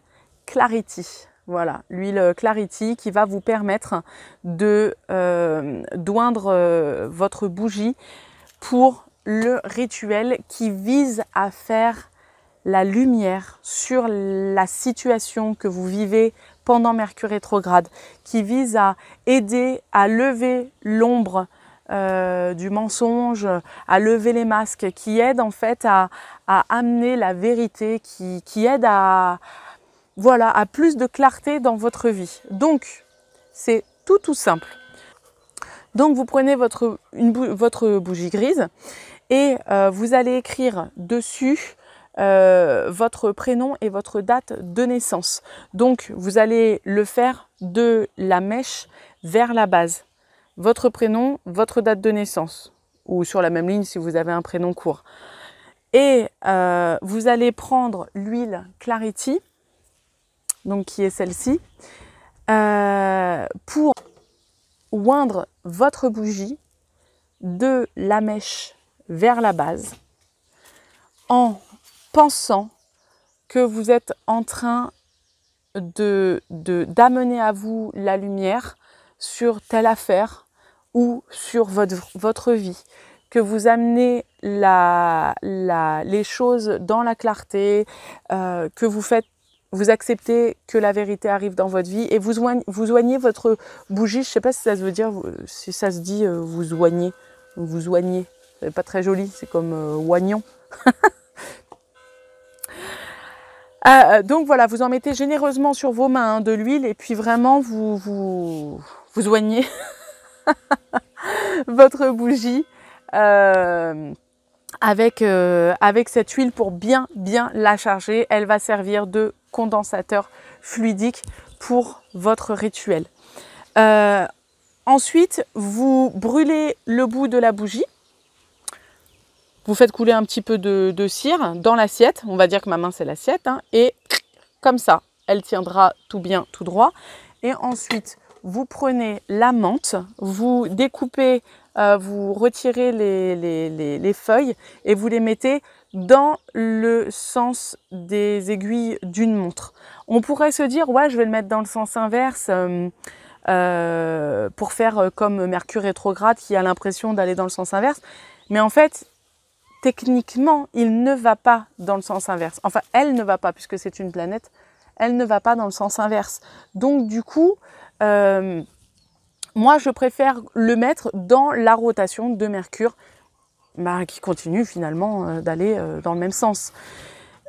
Clarity. Voilà, l'huile Clarity qui va vous permettre de euh, doindre euh, votre bougie pour le rituel qui vise à faire la lumière sur la situation que vous vivez pendant Mercure rétrograde, qui vise à aider à lever l'ombre euh, du mensonge, à lever les masques, qui aide en fait à, amener la vérité, qui, aide à voilà, à plus de clarté dans votre vie. Donc, c'est tout tout simple. Donc, vous prenez votre, une votre bougie grise et euh, vous allez écrire dessus euh, votre prénom et votre date de naissance. Donc, vous allez le faire de la mèche vers la base. Votre prénom, votre date de naissance, ou sur la même ligne si vous avez un prénom court. Et euh, vous allez prendre l'huile Clarity donc qui est celle-ci, euh, pour oindre votre bougie de la mèche vers la base en pensant que vous êtes en train de d'amener à vous la lumière sur telle affaire ou sur votre, votre vie, que vous amenez la, la, les choses dans la clarté, euh, que vous faites vous acceptez que la vérité arrive dans votre vie et vous oignez, votre bougie. Je ne sais pas si ça se veut dire, si ça se dit euh, vous oignez, vous oignez. C'est pas très joli, c'est comme euh, oignon. Ah, euh, donc voilà, vous en mettez généreusement sur vos mains hein, de l'huile et puis vraiment vous vous, vous oignez votre bougie. Euh, avec, cette huile pour bien bien la charger. Elle va servir de condensateur fluidique pour votre rituel. Euh, ensuite, vous brûlez le bout de la bougie. Vous faites couler un petit peu de, cire dans l'assiette. On va dire que ma main c'est l'assiette. Hein. et comme ça, elle tiendra tout bien, tout droit. Et ensuite, vous prenez la menthe, vous découpez euh, vous retirez les, feuilles et vous les mettez dans le sens des aiguilles d'une montre. On pourrait se dire, ouais, je vais le mettre dans le sens inverse. Euh, euh, pour faire comme Mercure rétrograde qui a l'impression d'aller dans le sens inverse. Mais en fait, techniquement, il ne va pas dans le sens inverse. Enfin, elle ne va pas, puisque c'est une planète, elle ne va pas dans le sens inverse. Donc, du coup, moi, je préfère le mettre dans la rotation de Mercure, bah, qui continue finalement euh, d'aller euh, dans le même sens.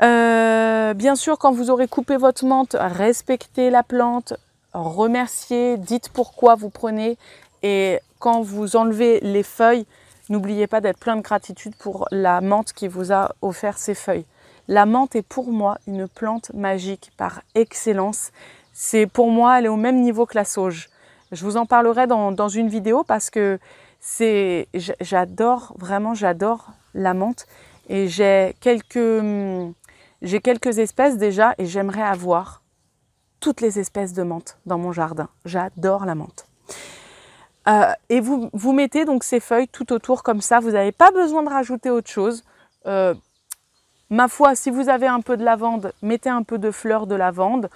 Euh, bien sûr, quand vous aurez coupé votre menthe, respectez la plante, remerciez, dites pourquoi vous prenez. Et quand vous enlevez les feuilles, n'oubliez pas d'être plein de gratitude pour la menthe qui vous a offert ces feuilles. La menthe est pour moi une plante magique par excellence. C'est pour moi, elle est au même niveau que la sauge. Je vous en parlerai dans, une vidéo parce que c'est, j'adore, vraiment, j'adore la menthe. Et hmm, j'ai quelques, espèces déjà et j'aimerais avoir toutes les espèces de menthe dans mon jardin. J'adore la menthe. Euh, et vous, mettez donc ces feuilles tout autour comme ça. Vous n'avez pas besoin de rajouter autre chose. Euh, ma foi, si vous avez un peu de lavande, mettez un peu de fleurs de lavande,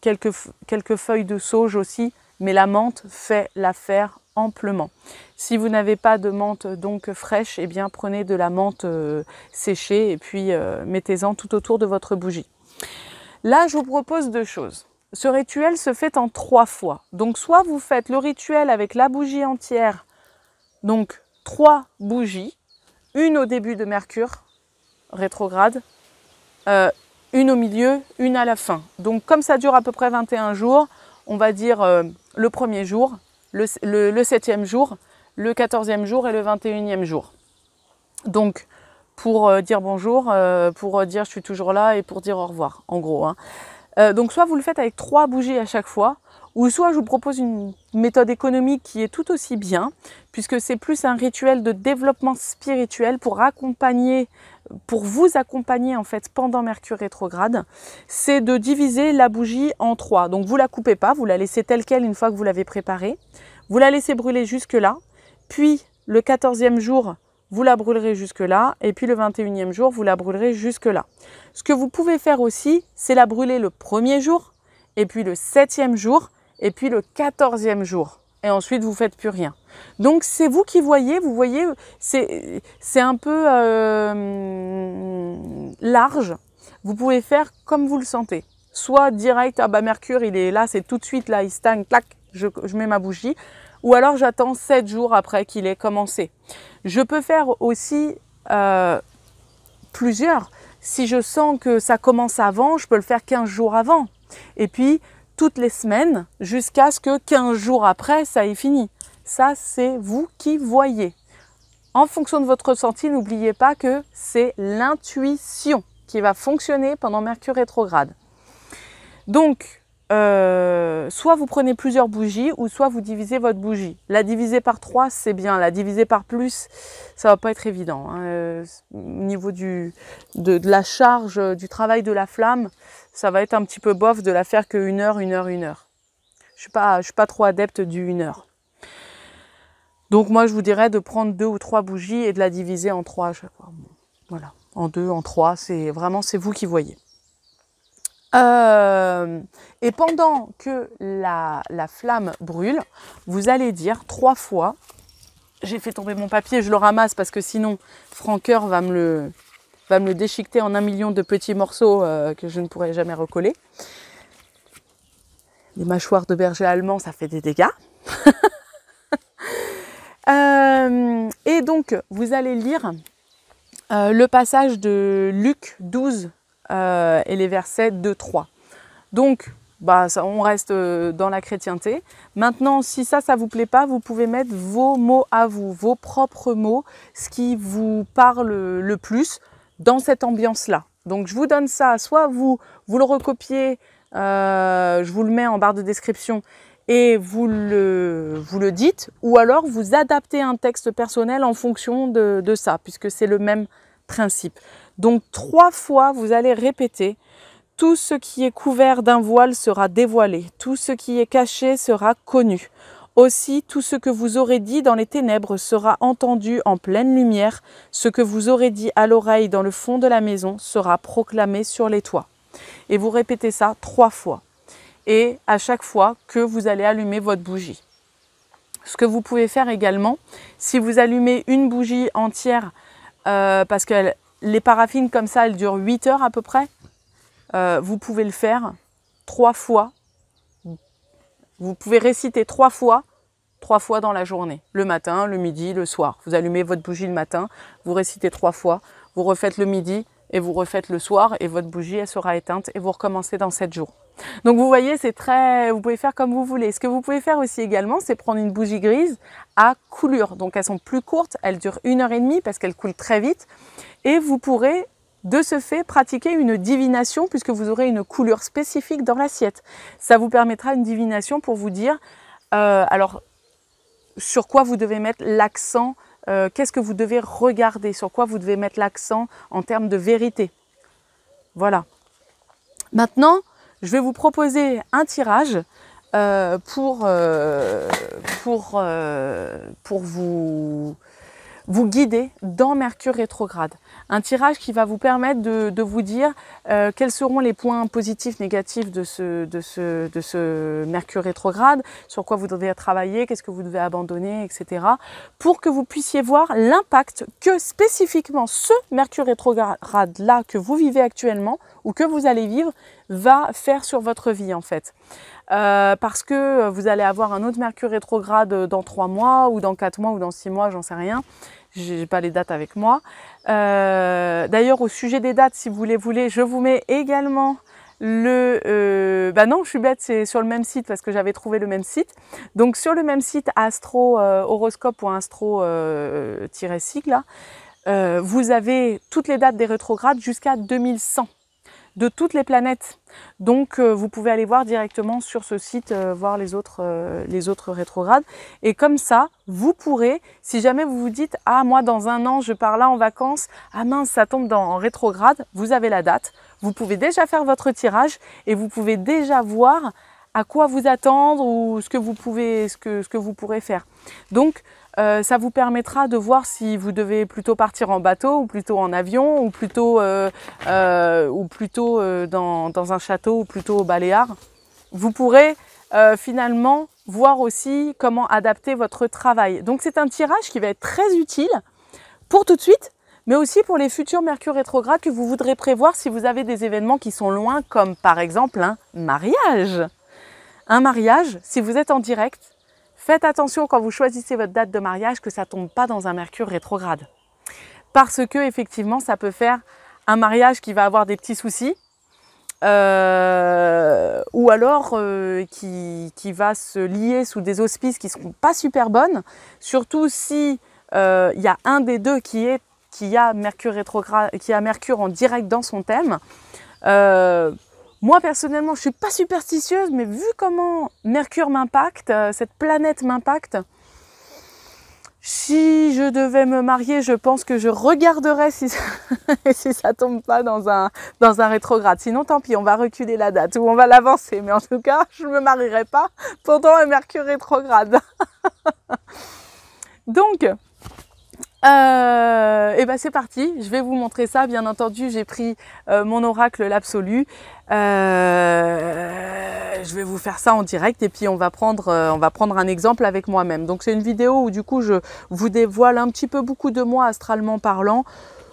quelques, quelques feuilles de sauge aussi, mais la menthe fait l'affaire amplement. Si vous n'avez pas de menthe donc fraîche, et eh bien prenez de la menthe euh, séchée et puis euh, mettez-en tout autour de votre bougie. Là, je vous propose deux choses. Ce rituel se fait en trois fois. Donc soit vous faites le rituel avec la bougie entière, donc trois bougies, une au début de Mercure rétrograde, euh, une au milieu, une à la fin. Donc comme ça dure à peu près 21 jours, on va dire euh, le premier jour, le, septième jour, le quatorzième jour et le vingt-et-unième jour. Donc, pour euh, dire bonjour, euh, pour dire je suis toujours là et pour dire au revoir, en gros. Hein. donc, soit vous le faites avec trois bougies à chaque fois, ou soit je vous propose une méthode économique qui est tout aussi bien, puisque c'est plus un rituel de développement spirituel pour accompagner, pour vous accompagner en fait pendant Mercure rétrograde, c'est de diviser la bougie en trois. Donc vous la coupez pas, vous la laissez telle quelle une fois que vous l'avez préparée, vous la laissez brûler jusque là, puis le 14e jour, vous la brûlerez jusque-là, et puis le 21e jour, vous la brûlerez jusque-là. Ce que vous pouvez faire aussi, c'est la brûler le premier jour, et puis le septième jour, et puis le quatorzième jour. Et ensuite, vous ne faites plus rien. Donc, c'est vous qui voyez, vous voyez, c'est un peu euh, large. Vous pouvez faire comme vous le sentez. Soit direct, ah bah Mercure, il est là, c'est tout de suite là, il stagne, clac, je, mets ma bougie. Ou alors j'attends 7 jours après qu'il ait commencé. Je peux faire aussi euh, plusieurs. Si je sens que ça commence avant, je peux le faire 15 jours avant. Et puis, toutes les semaines jusqu'à ce que 15 jours après, ça est fini. Ça, c'est vous qui voyez. En fonction de votre ressenti, n'oubliez pas que c'est l'intuition qui va fonctionner pendant Mercure rétrograde. Donc, euh, soit vous prenez plusieurs bougies ou soit vous divisez votre bougie. La diviser par 3, c'est bien. La diviser par plus, ça va pas être évident. Hein. Euh, au niveau du, de, la charge, euh, du travail de la flamme, ça va être un petit peu bof de la faire que heure, une heure, une heure. Je suis pas, suis pas trop adepte du une heure. Donc moi, je vous dirais de prendre deux ou trois bougies et de la diviser en trois à chaque fois. Voilà, en deux, en trois, c'est vraiment c'est vous qui voyez. Euh, et pendant que la, flamme brûle, vous allez dire trois fois, j'ai fait tomber mon papier, je le ramasse parce que sinon Franqueur va me le, va me le déchiqueter en un million de petits morceaux euh, que je ne pourrai jamais recoller. Les mâchoires de berger allemand, ça fait des dégâts. Euh, et donc, vous allez lire le passage de Luc 12, euh, et les versets 2-3. Donc, bah, on reste euh, dans la chrétienté. Maintenant, si ça, ça vous plaît pas, vous pouvez mettre vos mots à vous, vos propres mots, ce qui vous parle le plus dans cette ambiance-là. Donc, je vous donne ça. Soit vous, vous le recopiez, euh, je vous le mets en barre de description et vous le, dites, ou alors vous adaptez un texte personnel en fonction de ça, puisque c'est le même principe. Donc trois fois, vous allez répéter, tout ce qui est couvert d'un voile sera dévoilé, tout ce qui est caché sera connu. Aussi, tout ce que vous aurez dit dans les ténèbres sera entendu en pleine lumière, ce que vous aurez dit à l'oreille dans le fond de la maison sera proclamé sur les toits. Et vous répétez ça trois fois, et à chaque fois que vous allez allumer votre bougie. Ce que vous pouvez faire également, si vous allumez une bougie entière euh, parce qu'elle les paraffines comme ça, elles durent 8 heures à peu près. Euh, vous pouvez le faire trois fois. Vous pouvez réciter trois fois, trois fois dans la journée. Le matin, le midi, le soir. Vous allumez votre bougie le matin, vous récitez trois fois, vous refaites le midi, et vous refaites le soir et votre bougie elle sera éteinte et vous recommencez dans 7 jours. Donc vous voyez, c'est très vous pouvez faire comme vous voulez. Ce que vous pouvez faire aussi également, c'est prendre une bougie grise à coulure. Donc elles sont plus courtes, elles durent une heure et demie parce qu'elles coulent très vite et vous pourrez de ce fait, pratiquer une divination puisque vous aurez une couleur spécifique dans l'assiette. Ça vous permettra une divination pour vous dire, euh, alors, sur quoi vous devez mettre l'accent euh, qu'est-ce que vous devez regarder, sur quoi vous devez mettre l'accent en termes de vérité. Voilà. Maintenant, je vais vous proposer un tirage euh, pour, euh, pour, pour vous, vous guider dans Mercure rétrograde. Un tirage qui va vous permettre de, vous dire euh, quels seront les points positifs, négatifs de ce, ce, de ce Mercure rétrograde, sur quoi vous devez travailler, qu'est-ce que vous devez abandonner, etc. Pour que vous puissiez voir l'impact que spécifiquement ce Mercure rétrograde-là que vous vivez actuellement ou que vous allez vivre va faire sur votre vie en fait. Euh, parce que vous allez avoir un autre Mercure rétrograde euh, dans 3 mois ou dans 4 mois ou dans 6 mois, j'en sais rien. J'ai pas les dates avec moi. Euh, d'ailleurs, au sujet des dates, si vous les voulez, je vous mets également le... bah non, je suis bête, c'est sur le même site parce que j'avais trouvé le même site. Donc sur le même site astro horoscope ou astro-sigle, euh, vous avez toutes les dates des rétrogrades jusqu'à 2100 de toutes les planètes. Donc euh, vous pouvez aller voir directement sur ce site, euh, voir les autres, euh, les autres rétrogrades. Et comme ça, vous pourrez, si jamais vous vous dites « Ah, moi dans un an, je pars là en vacances, ah mince, ça tombe dans, en rétrograde », vous avez la date. Vous pouvez déjà faire votre tirage et vous pouvez déjà voir à quoi vous attendre ou ce que vous, pouvez, ce que, ce que vous pourrez faire. Donc euh, ça vous permettra de voir si vous devez plutôt partir en bateau ou plutôt en avion ou plutôt, euh, euh, ou plutôt dans, un château ou plutôt au Baléares. Vous pourrez finalement voir aussi comment adapter votre travail. Donc c'est un tirage qui va être très utile pour tout de suite, mais aussi pour les futurs Mercure rétrograde que vous voudrez prévoir si vous avez des événements qui sont loin, comme par exemple un mariage. Un mariage, si vous êtes en direct, Faites attention quand vous choisissez votre date de mariage que ça tombe pas dans un mercure rétrograde. Parce que effectivement, ça peut faire un mariage qui va avoir des petits soucis euh, ou alors euh, qui, va se lier sous des auspices qui ne seront pas super bonnes, surtout si il euh, y a un des deux qui, est, qui, a Mercure rétrograde, qui a Mercure en direct dans son thème. Moi personnellement, je ne suis pas superstitieuse, mais vu comment Mercure m'impacte, euh, cette planète m'impacte, si je devais me marier, je pense que je regarderais si ça, si tombe pas dans un, dans un rétrograde. Sinon, tant pis, on va reculer la date ou on va l'avancer. Mais en tout cas, je ne me marierai pas pendant un Mercure rétrograde. Donc, et euh, eh ben c'est parti, je vais vous montrer ça. Bien entendu, j'ai pris euh, mon oracle l'absolu. Euh, je vais vous faire ça en direct et puis on va prendre, on va prendre un exemple avec moi-même. Donc c'est une vidéo où du coup je vous dévoile un petit peu beaucoup de moi astralement parlant,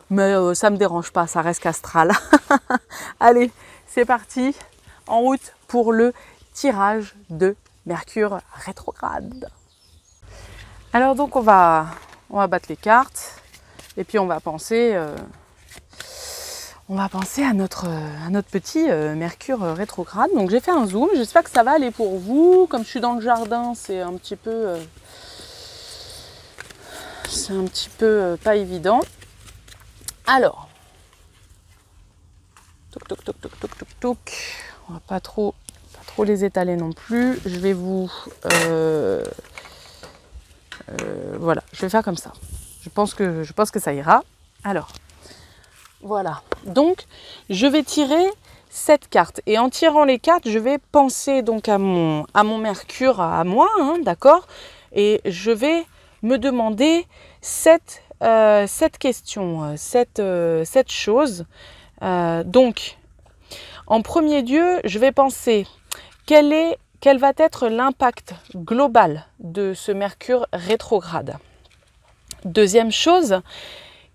mais ça me dérange pas, ça reste qu'astral. Allez, c'est parti, en route pour le tirage de Mercure rétrograde. Alors donc on va on va battre les cartes et puis on va penser, euh, on va penser à, notre, petit euh, Mercure euh, rétrograde. Donc j'ai fait un zoom, j'espère que ça va aller pour vous. Comme je suis dans le jardin, c'est un petit peu... c'est un petit peu pas évident. Alors... Toc, toc, toc, toc, toc, toc, On va pas trop, pas trop les étaler non plus. Je vais vous euh, voilà, je vais faire comme ça. Je pense que, je pense que ça ira. Alors, voilà. Donc, je vais tirer cette carte. Et en tirant les cartes, je vais penser donc à mon, à mon mercure, à moi, hein, d'accord Et je vais me demander cette, euh, cette question, euh, cette, cette chose. donc, en premier lieu, je vais penser quelle est quel va être l'impact global de ce Mercure rétrograde Deuxième chose,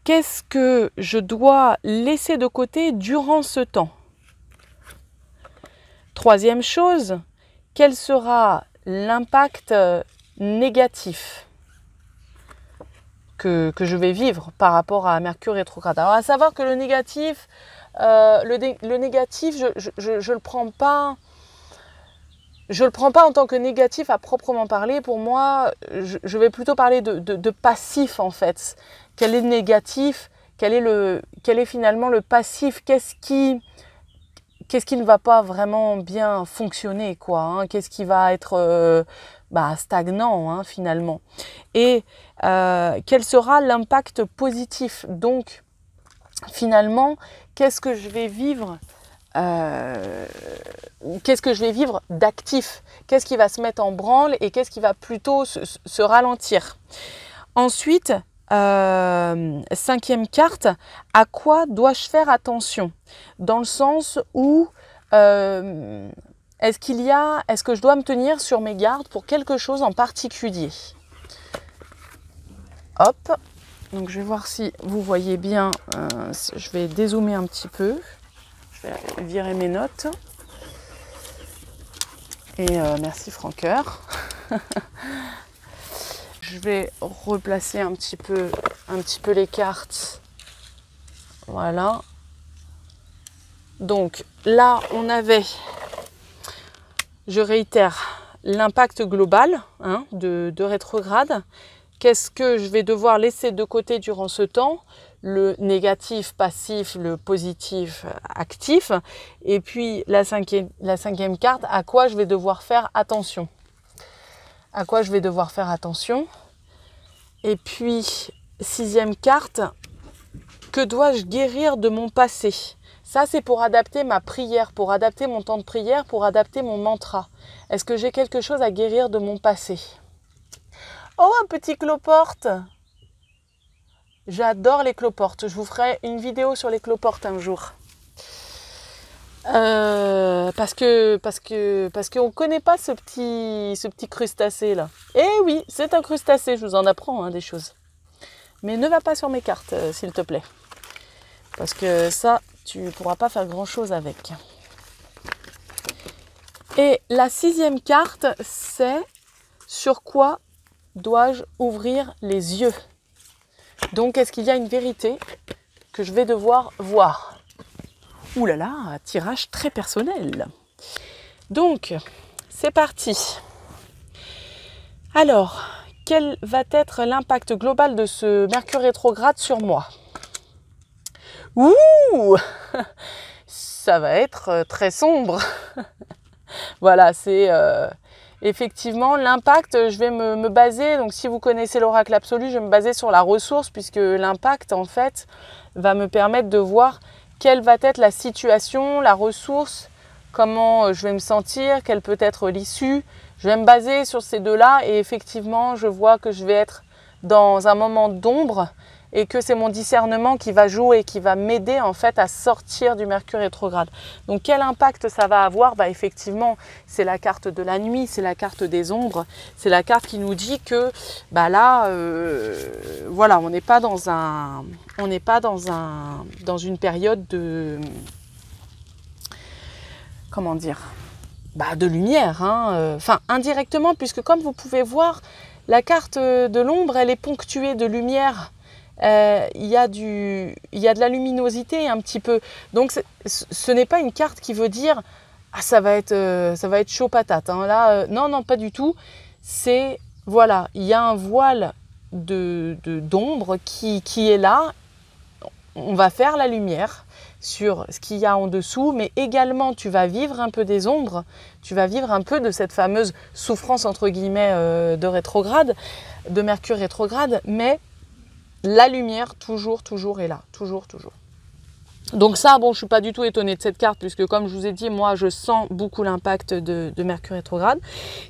qu'est-ce que je dois laisser de côté durant ce temps Troisième chose, quel sera l'impact négatif que, je vais vivre par rapport à Mercure rétrograde Alors à savoir que le négatif, euh, le, le, négatif, je ne le prends pas je le prends pas en tant que négatif à proprement parler. Pour moi, je, vais plutôt parler de, passif en fait. Quel est le négatif quel est, le, quel est finalement le passif Qu'est-ce qui, qu'est-ce qui ne va pas vraiment bien fonctionner quoi hein? Qu'est-ce qui va être euh, bah, stagnant hein, finalement Et euh, quel sera l'impact positif Donc finalement, qu'est-ce que je vais vivre euh, qu'est-ce que je vais vivre d'actif, qu'est-ce qui va se mettre en branle et qu'est-ce qui va plutôt se, ralentir. Ensuite, euh, cinquième carte, à quoi dois-je faire attention Dans le sens où euh, est-ce qu'il y a, est-ce que je dois me tenir sur mes gardes pour quelque chose en particulier Hop, donc je vais voir si vous voyez bien, je vais dézoomer un petit peu virer mes notes. Et euh, merci Franqueur. je vais replacer un petit peu, un petit peu les cartes. Voilà. Donc là, on avait, je réitère, l'impact global hein, de rétrograde. Qu'est-ce que je vais devoir laisser de côté durant ce temps le négatif passif, le positif euh, actif. Et puis la cinquième, carte, à quoi je vais devoir faire attention. À quoi je vais devoir faire attention. Et puis sixième carte, que dois-je guérir de mon passé ça, c'est pour adapter ma prière, pour adapter mon temps de prière, pour adapter mon mantra. Est-ce que j'ai quelque chose à guérir de mon passé Oh, un petit cloporte J'adore les cloportes. Je vous ferai une vidéo sur les cloportes un jour. Euh, parce que parce que parce connaît pas ce petit ce petit crustacé là. Eh oui, c'est un crustacé. Je vous en apprends hein, des choses. Mais ne va pas sur mes cartes, euh, s'il te plaît, parce que ça, tu pourras pas faire grand chose avec. Et la sixième carte, c'est sur quoi dois-je ouvrir les yeux donc est-ce qu'il y a une vérité que je vais devoir voir Ouh là là, tirage très personnel. Donc, c'est parti. Alors, quel va être l'impact global de ce Mercure rétrograde sur moi Ouh Ça va être euh, très sombre. voilà, c'est... Euh, effectivement, l'impact, euh, je vais me, baser, donc si vous connaissez l'oracle absolu, je vais me baser sur la ressource, puisque l'impact, en fait, va me permettre de voir quelle va être la situation, la ressource, comment euh, je vais me sentir, quelle peut être l'issue. Je vais me baser sur ces deux-là et effectivement, je vois que je vais être dans un moment d'ombre et que c'est mon discernement qui va jouer, qui va m'aider en fait à sortir du Mercure rétrograde. Donc quel impact ça va avoir Bah effectivement, c'est la carte de la nuit, c'est la carte des ombres, c'est la carte qui nous dit que bah là, euh, voilà, on n'est pas dans un, on n'est pas dans un, dans une période de, comment dire, bah, de lumière, hein, euh, enfin indirectement puisque comme vous pouvez voir, la carte euh, de l'ombre, elle est ponctuée de lumière. Euh, il, y a y de la luminosité un petit peu. Donc ce n'est pas une carte qui veut dire ah, ça va être euh, ça va être chaud patate. Hein, là, euh, non non pas du tout. C'est voilà, il y a un voile de d'ombre qui, qui est là. On va faire la lumière sur ce qu'il y a en dessous, mais également tu vas vivre un peu des ombres, tu vas vivre un peu de cette fameuse souffrance entre guillemets de rétrograde, de Mercure rétrograde, mais la lumière toujours, toujours est là, toujours, toujours. Donc ça, bon, je suis pas du tout étonnée de cette carte, puisque comme je vous ai dit, moi, je sens beaucoup l'impact de, Mercure rétrograde.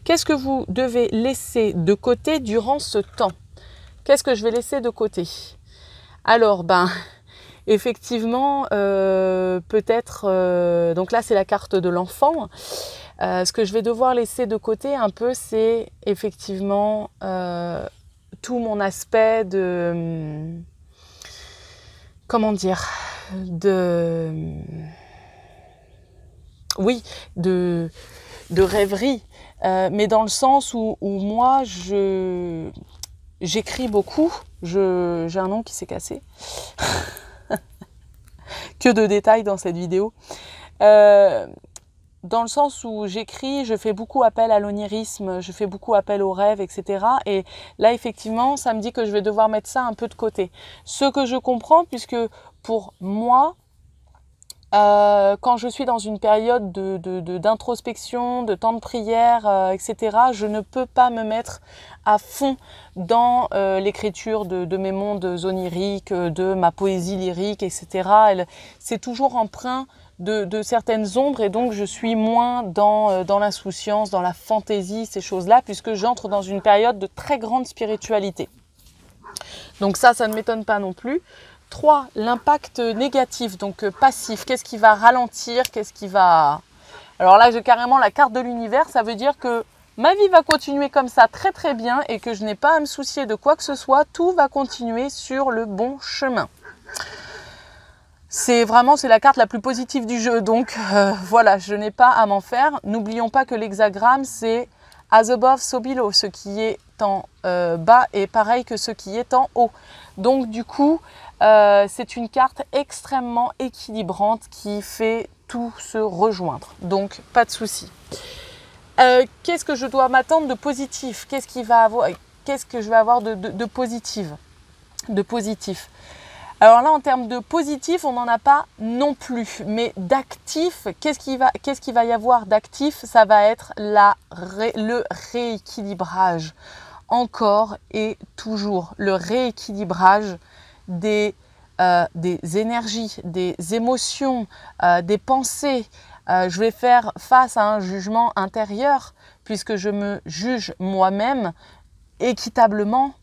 Qu'est-ce que vous devez laisser de côté durant ce temps Qu'est-ce que je vais laisser de côté Alors, ben, effectivement, euh, peut-être, euh, donc là, c'est la carte de l'enfant. Euh, ce que je vais devoir laisser de côté un peu, c'est effectivement tout mon aspect de hum, comment dire de hum, oui de de rêverie euh, mais dans le sens où, moi je j'écris beaucoup j'ai un nom qui s'est cassé que de détails dans cette vidéo euh, dans le sens où j'écris, je fais beaucoup appel à l'onirisme, je fais beaucoup appel aux rêves, etc. Et là, effectivement, ça me dit que je vais devoir mettre ça un peu de côté. Ce que je comprends, puisque pour moi, euh, quand je suis dans une période d'introspection, de, de, temps de prière, euh, etc., je ne peux pas me mettre à fond dans euh, l'écriture de, de, mes mondes oniriques, de ma poésie lyrique, etc. C'est toujours emprunt de, certaines ombres et donc je suis moins dans, euh, dans l'insouciance, dans la fantaisie, ces choses-là, puisque j'entre dans une période de très grande spiritualité. Donc ça, ça ne m'étonne pas non plus. Trois, L'impact négatif, donc euh, passif. Qu'est-ce qui va ralentir Qu'est-ce qui va... Alors là, j'ai carrément la carte de l'univers. Ça veut dire que ma vie va continuer comme ça très très bien et que je n'ai pas à me soucier de quoi que ce soit. Tout va continuer sur le bon chemin. C'est vraiment c'est la carte la plus positive du jeu. Donc euh, voilà, je n'ai pas à m'en faire. N'oublions pas que l'hexagramme c'est as above so below, ce qui est en euh, bas est pareil que ce qui est en haut. Donc du coup, euh, c'est une carte extrêmement équilibrante qui fait tout se rejoindre. Donc pas de souci. Qu'est-ce que je dois m'attendre de positif Qu'est-ce qui va Qu'est-ce que je vais avoir de, de positif De positif. Alors là, en termes de positif, on n'en a pas non plus. Mais d'actif, qu'est-ce qu'il va, y avoir d'actif Ça va être le rééquilibrage. Encore et toujours, le rééquilibrage des, euh, énergies, des émotions, euh, des pensées. Euh, je vais faire face à un jugement intérieur puisque je me juge moi-même équitablement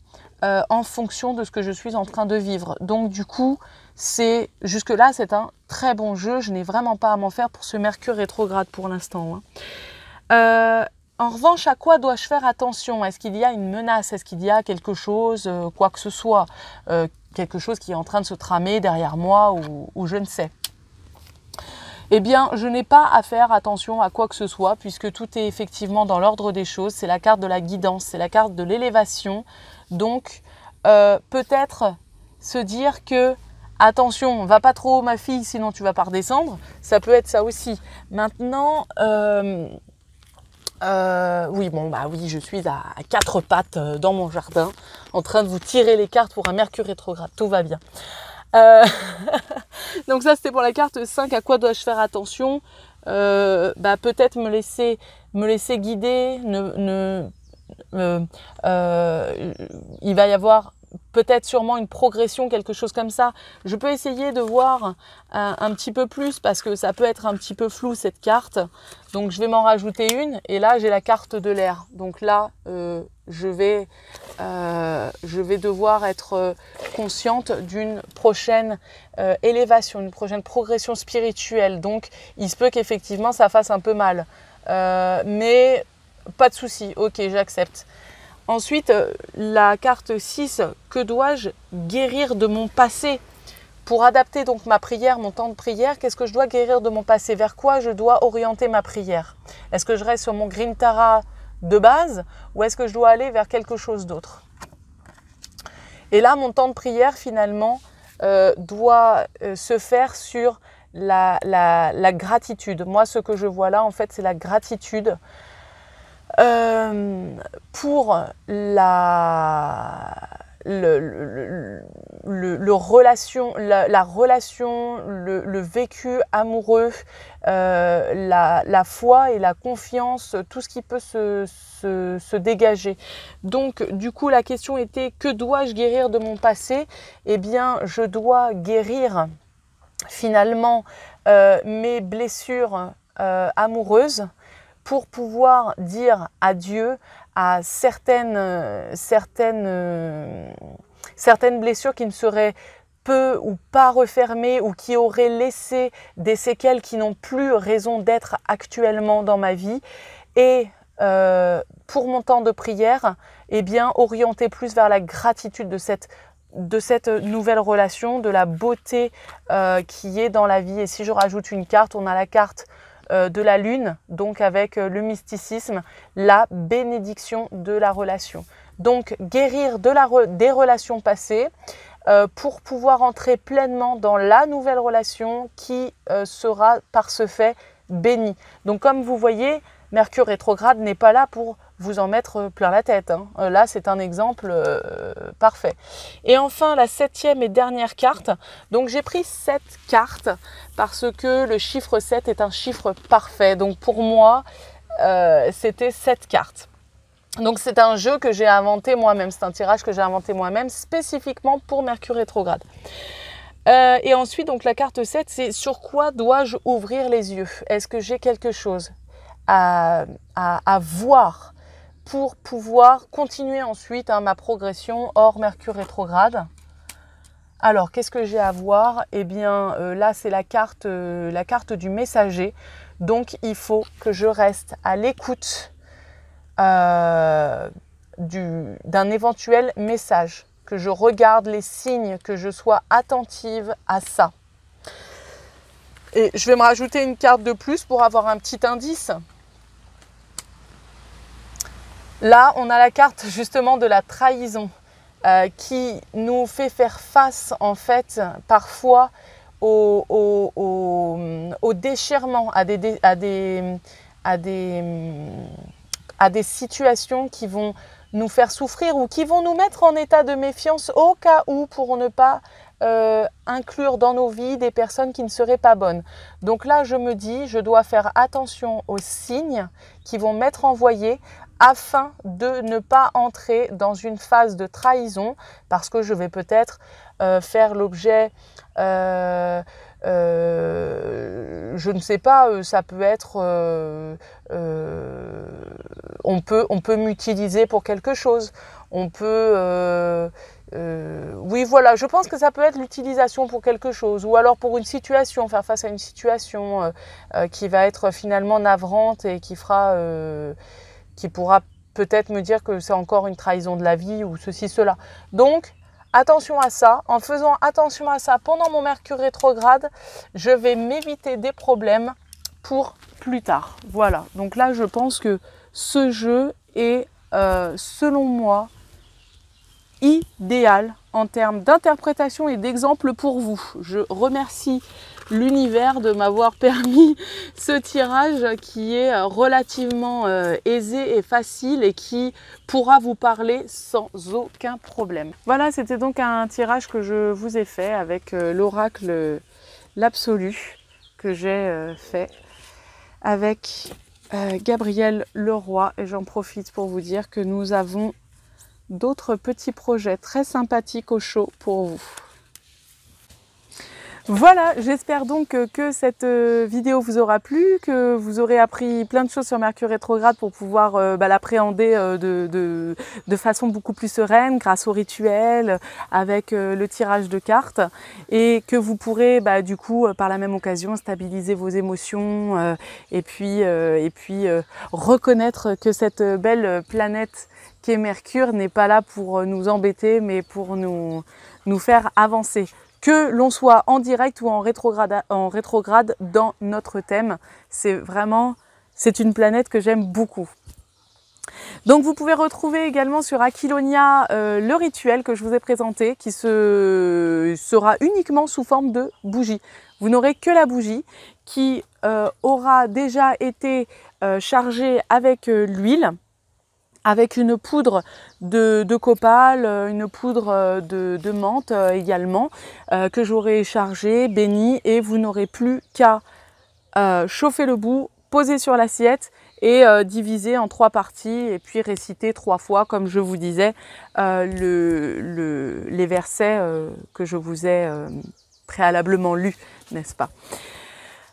euh, en fonction de ce que je suis en train de vivre. Donc du coup, c'est jusque-là, c'est un très bon jeu. Je n'ai vraiment pas à m'en faire pour ce Mercure rétrograde pour l'instant. Hein. Euh, en revanche, à quoi dois-je faire attention Est-ce qu'il y a une menace Est-ce qu'il y a quelque chose, euh, quoi que ce soit Quelque chose qui est en train de se tramer derrière moi ou je ne sais eh bien, je n'ai pas à faire attention à quoi que ce soit, puisque tout est effectivement dans l'ordre des choses. C'est la carte de la guidance, c'est la carte de l'élévation, donc euh, peut-être se dire que attention, va pas trop ma fille, sinon tu vas pas redescendre. Ça peut être ça aussi. Maintenant, euh, euh, oui, bon, bah oui, je suis à, quatre pattes dans mon jardin, en train de vous tirer les cartes pour un mercure rétrograde. Tout va bien. donc ça, c'était pour la carte 5. À quoi dois-je faire attention bah, peut-être me laisser, me laisser guider, ne, ne euh, euh, il va y avoir peut-être sûrement une progression, quelque chose comme ça. Je peux essayer de voir un, petit peu plus parce que ça peut être un petit peu flou cette carte. Donc je vais m'en rajouter une et là j'ai la carte de l'air. Donc là euh, je, vais, je vais devoir être consciente d'une prochaine élévation, une prochaine progression spirituelle. Donc il se peut qu'effectivement ça fasse un peu mal. mais pas de souci, ok, j'accepte. Ensuite, euh, la carte 6, que dois-je guérir de mon passé Pour adapter donc ma prière, mon temps de prière, qu'est-ce que je dois guérir de mon passé Vers quoi je dois orienter ma prière Est-ce que je reste sur mon Green Tara de base ou est-ce que je dois aller vers quelque chose d'autre Et là, mon temps de prière, finalement, euh, doit euh, se faire sur la, gratitude. Moi, ce que je vois là, en fait, c'est la gratitude euh, pour la, relation, la, relation, le, vécu amoureux, euh, la, foi et la confiance, tout ce qui peut se, dégager. Donc, du coup, la question était que dois-je guérir de mon passé Eh bien, je dois guérir finalement euh, mes blessures amoureuses pour pouvoir dire adieu à certaines, certaines, certaines blessures qui ne seraient peu ou pas refermées ou qui auraient laissé des séquelles qui n'ont plus raison d'être actuellement dans ma vie. Et euh, pour mon temps de prière, eh bien, orienter plus vers la gratitude de cette nouvelle relation, de la beauté euh, qui est dans la vie. Et si je rajoute une carte, on a la carte euh, de la lune, donc avec euh, le mysticisme, la bénédiction de la relation. Donc guérir de la des relations passées euh, pour pouvoir entrer pleinement dans la nouvelle relation qui sera par ce fait bénie. Donc comme vous voyez, Mercure rétrograde n'est pas là pour vous en mettre plein la tête. Hein. Euh, là, c'est un exemple euh, parfait. Et enfin, la septième et dernière carte. Donc, j'ai pris sept cartes parce que le chiffre 7 est un chiffre parfait. Donc, pour moi, euh, c'était sept cartes. Donc c'est un jeu que j'ai inventé moi-même, c'est un tirage que j'ai inventé moi-même spécifiquement pour Mercure rétrograde. et ensuite, donc la carte 7, c'est sur quoi dois-je ouvrir les yeux Est-ce que j'ai quelque chose à voir pour pouvoir continuer ensuite hein, ma progression hors Mercure rétrograde. Alors, qu'est-ce que j'ai à voir Eh bien, euh, là, c'est la carte, euh, la carte du messager. Donc, il faut que je reste à l'écoute euh, d'un éventuel message, que je regarde les signes, que je sois attentive à ça. Et je vais me rajouter une carte de plus pour avoir un petit indice. Là, on a la carte justement de la trahison euh, qui nous fait faire face en fait parfois au, déchirement, à des, situations qui vont nous faire souffrir ou qui vont nous mettre en état de méfiance au cas où pour ne pas euh, inclure dans nos vies des personnes qui ne seraient pas bonnes. Donc là, je me dis, je dois faire attention aux signes qui vont m'être envoyés afin de ne pas entrer dans une phase de trahison parce que je vais peut-être euh, faire l'objet, euh, euh, je ne sais pas, ça peut être, on peut, on peut m'utiliser pour quelque chose, on peut oui, voilà, je pense que ça peut être l'utilisation pour quelque chose, ou alors pour une situation, faire face à une situation qui va être finalement navrante et qui fera qui pourra peut-être me dire que c'est encore une trahison de la vie ou ceci, cela. Donc, attention à ça. En faisant attention à ça pendant mon Mercure rétrograde, je vais m'éviter des problèmes pour plus tard. Voilà. Donc là, je pense que ce jeu est, euh, selon moi, idéal en termes d'interprétation et d'exemple pour vous. Je remercie l'univers de m'avoir permis ce tirage qui est euh, relativement euh, aisé et facile et qui pourra vous parler sans aucun problème. Voilà, c'était donc un tirage que je vous ai fait avec euh, l'oracle l'absolu que j'ai fait avec Gabriel Leroy et j'en profite pour vous dire que nous avons d'autres petits projets très sympathiques au chaud pour vous. Voilà, j'espère donc que cette euh, vidéo vous aura plu, que vous aurez appris plein de choses sur Mercure rétrograde pour pouvoir euh, bah, l'appréhender euh, de, façon beaucoup plus sereine grâce au rituel, avec le tirage de cartes, et que vous pourrez bah, du coup par la même occasion stabiliser vos émotions et puis, reconnaître que cette belle planète qu'est Mercure n'est pas là pour nous embêter, mais pour nous faire avancer que l'on soit en direct ou en rétrograde, en rétrograde dans notre thème. C'est vraiment, c'est une planète que j'aime beaucoup. Donc vous pouvez retrouver également sur Aquilonia euh, le rituel que je vous ai présenté qui se... sera uniquement sous forme de bougie. Vous n'aurez que la bougie qui euh, aura déjà été euh, chargée avec l'huile avec une poudre de, copal, euh, une poudre euh, de, menthe euh, également, que j'aurai chargée, bénie, et vous n'aurez plus qu'à chauffer le bout, poser sur l'assiette et diviser en trois parties et puis réciter trois fois, comme je vous disais, les versets que je vous ai préalablement lus, n'est-ce pas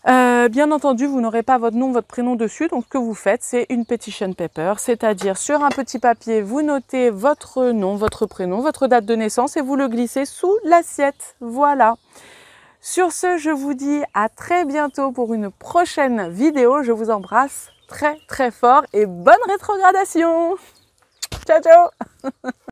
euh, bien entendu, vous n'aurez pas votre nom, votre prénom dessus. Donc, ce que vous faites, c'est une petition paper, c'est-à-dire sur un petit papier, vous notez votre nom, votre prénom, votre date de naissance et vous le glissez sous l'assiette. Voilà. Sur ce, je vous dis à très bientôt pour une prochaine vidéo. Je vous embrasse très très fort et bonne rétrogradation. Ciao ciao